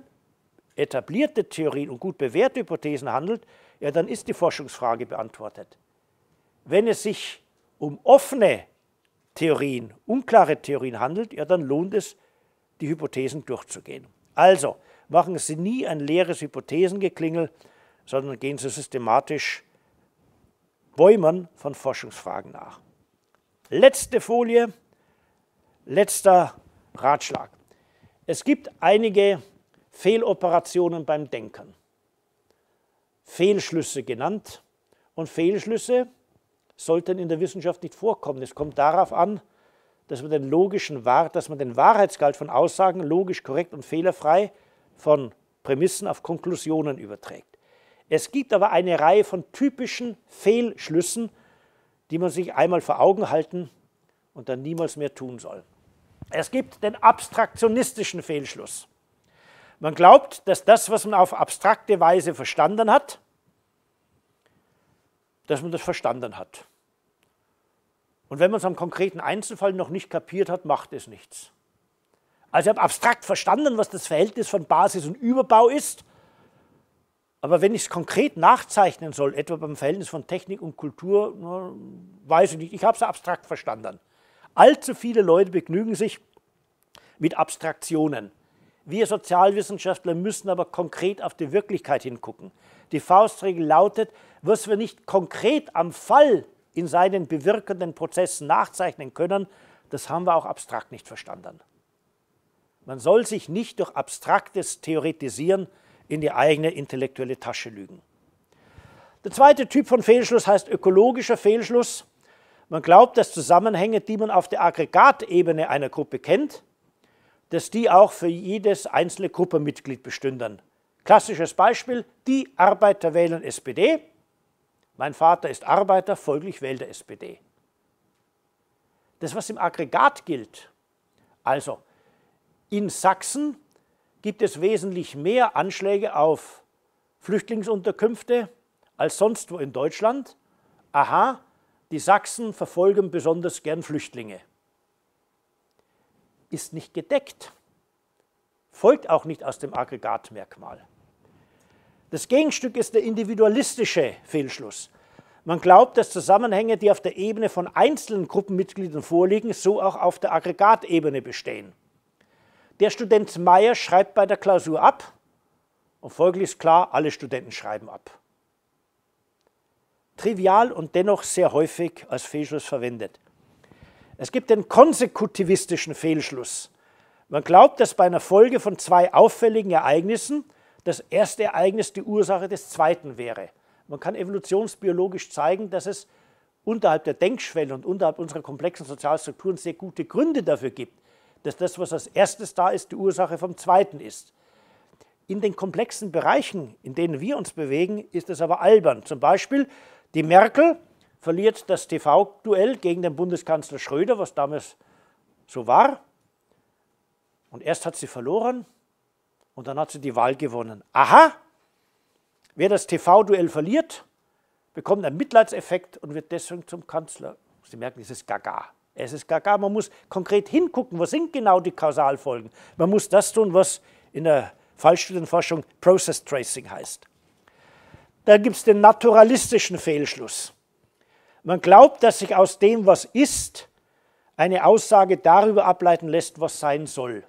A: etablierte Theorien und gut bewährte Hypothesen handelt, ja, dann ist die Forschungsfrage beantwortet. Wenn es sich um offene Theorien, unklare Theorien handelt, ja, dann lohnt es, die Hypothesen durchzugehen. Also, machen Sie nie ein leeres Hypothesengeklingel, sondern gehen Sie systematisch Bäumen von Forschungsfragen nach. Letzte Folie, letzter Ratschlag. Es gibt einige Fehloperationen beim Denken. Fehlschlüsse genannt. Und Fehlschlüsse sollten in der Wissenschaft nicht vorkommen. Es kommt darauf an, dass man den logischen dass man den Wahrheitsgehalt von Aussagen logisch, korrekt und fehlerfrei von Prämissen auf Konklusionen überträgt. Es gibt aber eine Reihe von typischen Fehlschlüssen, die man sich einmal vor Augen halten und dann niemals mehr tun soll. Es gibt den abstraktionistischen Fehlschluss. Man glaubt, dass das, was man auf abstrakte Weise verstanden hat, dass man das verstanden hat. Und wenn man es am konkreten Einzelfall noch nicht kapiert hat, macht es nichts. Also ich habe abstrakt verstanden, was das Verhältnis von Basis und Überbau ist. Aber wenn ich es konkret nachzeichnen soll, etwa beim Verhältnis von Technik und Kultur, weiß ich nicht. Ich habe es abstrakt verstanden. Allzu viele Leute begnügen sich mit Abstraktionen. Wir Sozialwissenschaftler müssen aber konkret auf die Wirklichkeit hingucken. Die Faustregel lautet, was wir nicht konkret am Fall in seinen bewirkenden Prozessen nachzeichnen können, das haben wir auch abstrakt nicht verstanden. Man soll sich nicht durch abstraktes Theoretisieren in die eigene intellektuelle Tasche lügen. Der zweite Typ von Fehlschluss heißt ökologischer Fehlschluss. Man glaubt, dass Zusammenhänge, die man auf der Aggregatebene einer Gruppe kennt, dass die auch für jedes einzelne Gruppenmitglied bestünden. Klassisches Beispiel, die Arbeiter wählen SPD. Mein Vater ist Arbeiter, folglich wählt er SPD. Das, was im Aggregat gilt, also in Sachsen gibt es wesentlich mehr Anschläge auf Flüchtlingsunterkünfte als sonst wo in Deutschland. Aha, die Sachsen verfolgen besonders gern Flüchtlinge ist nicht gedeckt, folgt auch nicht aus dem Aggregatmerkmal. Das Gegenstück ist der individualistische Fehlschluss. Man glaubt, dass Zusammenhänge, die auf der Ebene von einzelnen Gruppenmitgliedern vorliegen, so auch auf der Aggregatebene bestehen. Der Student Meyer schreibt bei der Klausur ab und folglich ist klar, alle Studenten schreiben ab. Trivial und dennoch sehr häufig als Fehlschluss verwendet. Es gibt den konsekutivistischen Fehlschluss. Man glaubt, dass bei einer Folge von zwei auffälligen Ereignissen das erste Ereignis die Ursache des zweiten wäre. Man kann evolutionsbiologisch zeigen, dass es unterhalb der Denkschwelle und unterhalb unserer komplexen Sozialstrukturen sehr gute Gründe dafür gibt, dass das, was als erstes da ist, die Ursache vom zweiten ist. In den komplexen Bereichen, in denen wir uns bewegen, ist es aber albern. Zum Beispiel die Merkel verliert das TV-Duell gegen den Bundeskanzler Schröder, was damals so war. Und erst hat sie verloren und dann hat sie die Wahl gewonnen. Aha! Wer das TV-Duell verliert, bekommt einen Mitleidseffekt und wird deswegen zum Kanzler. Sie merken, es ist gaga. Es ist gaga. Man muss konkret hingucken, was sind genau die Kausalfolgen. Man muss das tun, was in der Fallstudienforschung Process Tracing heißt. Da gibt es den naturalistischen Fehlschluss. Man glaubt, dass sich aus dem, was ist, eine Aussage darüber ableiten lässt, was sein soll.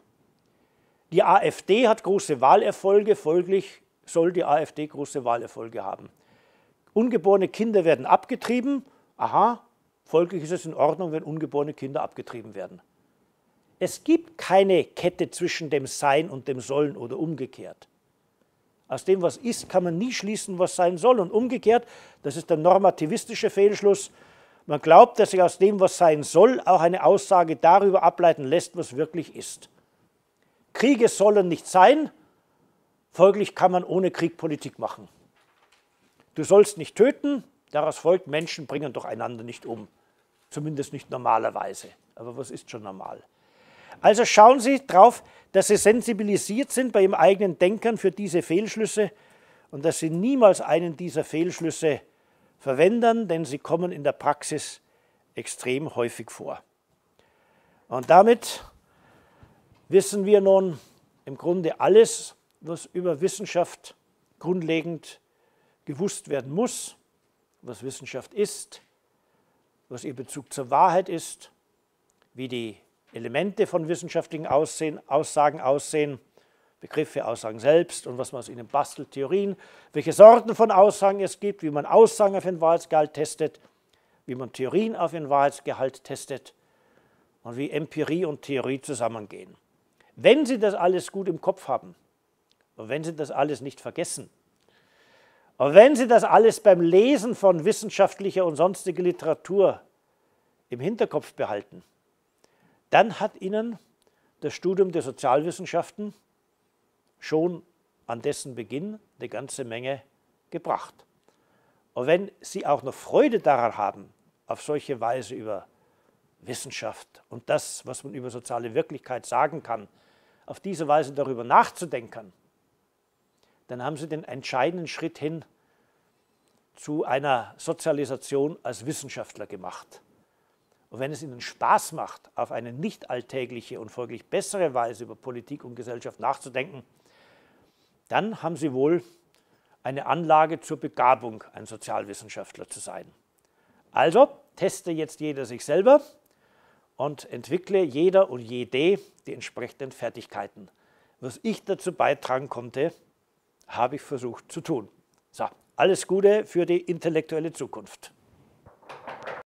A: Die AfD hat große Wahlerfolge, folglich soll die AfD große Wahlerfolge haben. Ungeborene Kinder werden abgetrieben, aha, folglich ist es in Ordnung, wenn ungeborene Kinder abgetrieben werden. Es gibt keine Kette zwischen dem Sein und dem Sollen oder umgekehrt. Aus dem, was ist, kann man nie schließen, was sein soll. Und umgekehrt, das ist der normativistische Fehlschluss, man glaubt, dass sich aus dem, was sein soll, auch eine Aussage darüber ableiten lässt, was wirklich ist. Kriege sollen nicht sein, folglich kann man ohne Krieg Politik machen. Du sollst nicht töten, daraus folgt, Menschen bringen doch einander nicht um. Zumindest nicht normalerweise. Aber was ist schon normal? Also schauen Sie darauf, dass Sie sensibilisiert sind bei Ihrem eigenen Denken für diese Fehlschlüsse und dass Sie niemals einen dieser Fehlschlüsse verwenden, denn sie kommen in der Praxis extrem häufig vor. Und damit wissen wir nun im Grunde alles, was über Wissenschaft grundlegend gewusst werden muss, was Wissenschaft ist, was ihr Bezug zur Wahrheit ist, wie die Elemente von wissenschaftlichen Aussehen, Aussagen aussehen, Begriffe, Aussagen selbst und was man aus ihnen bastelt, Theorien, welche Sorten von Aussagen es gibt, wie man Aussagen auf ihren Wahrheitsgehalt testet, wie man Theorien auf ihren Wahrheitsgehalt testet und wie Empirie und Theorie zusammengehen. Wenn Sie das alles gut im Kopf haben und wenn Sie das alles nicht vergessen, und wenn Sie das alles beim Lesen von wissenschaftlicher und sonstiger Literatur im Hinterkopf behalten, dann hat ihnen das Studium der Sozialwissenschaften schon an dessen Beginn eine ganze Menge gebracht. Und wenn Sie auch noch Freude daran haben, auf solche Weise über Wissenschaft und das, was man über soziale Wirklichkeit sagen kann, auf diese Weise darüber nachzudenken, dann haben Sie den entscheidenden Schritt hin zu einer Sozialisation als Wissenschaftler gemacht. Und wenn es Ihnen Spaß macht, auf eine nicht alltägliche und folglich bessere Weise über Politik und Gesellschaft nachzudenken, dann haben Sie wohl eine Anlage zur Begabung, ein Sozialwissenschaftler zu sein. Also teste jetzt jeder sich selber und entwickle jeder und jede die entsprechenden Fertigkeiten. Was ich dazu beitragen konnte, habe ich versucht zu tun. So, alles Gute für die intellektuelle Zukunft.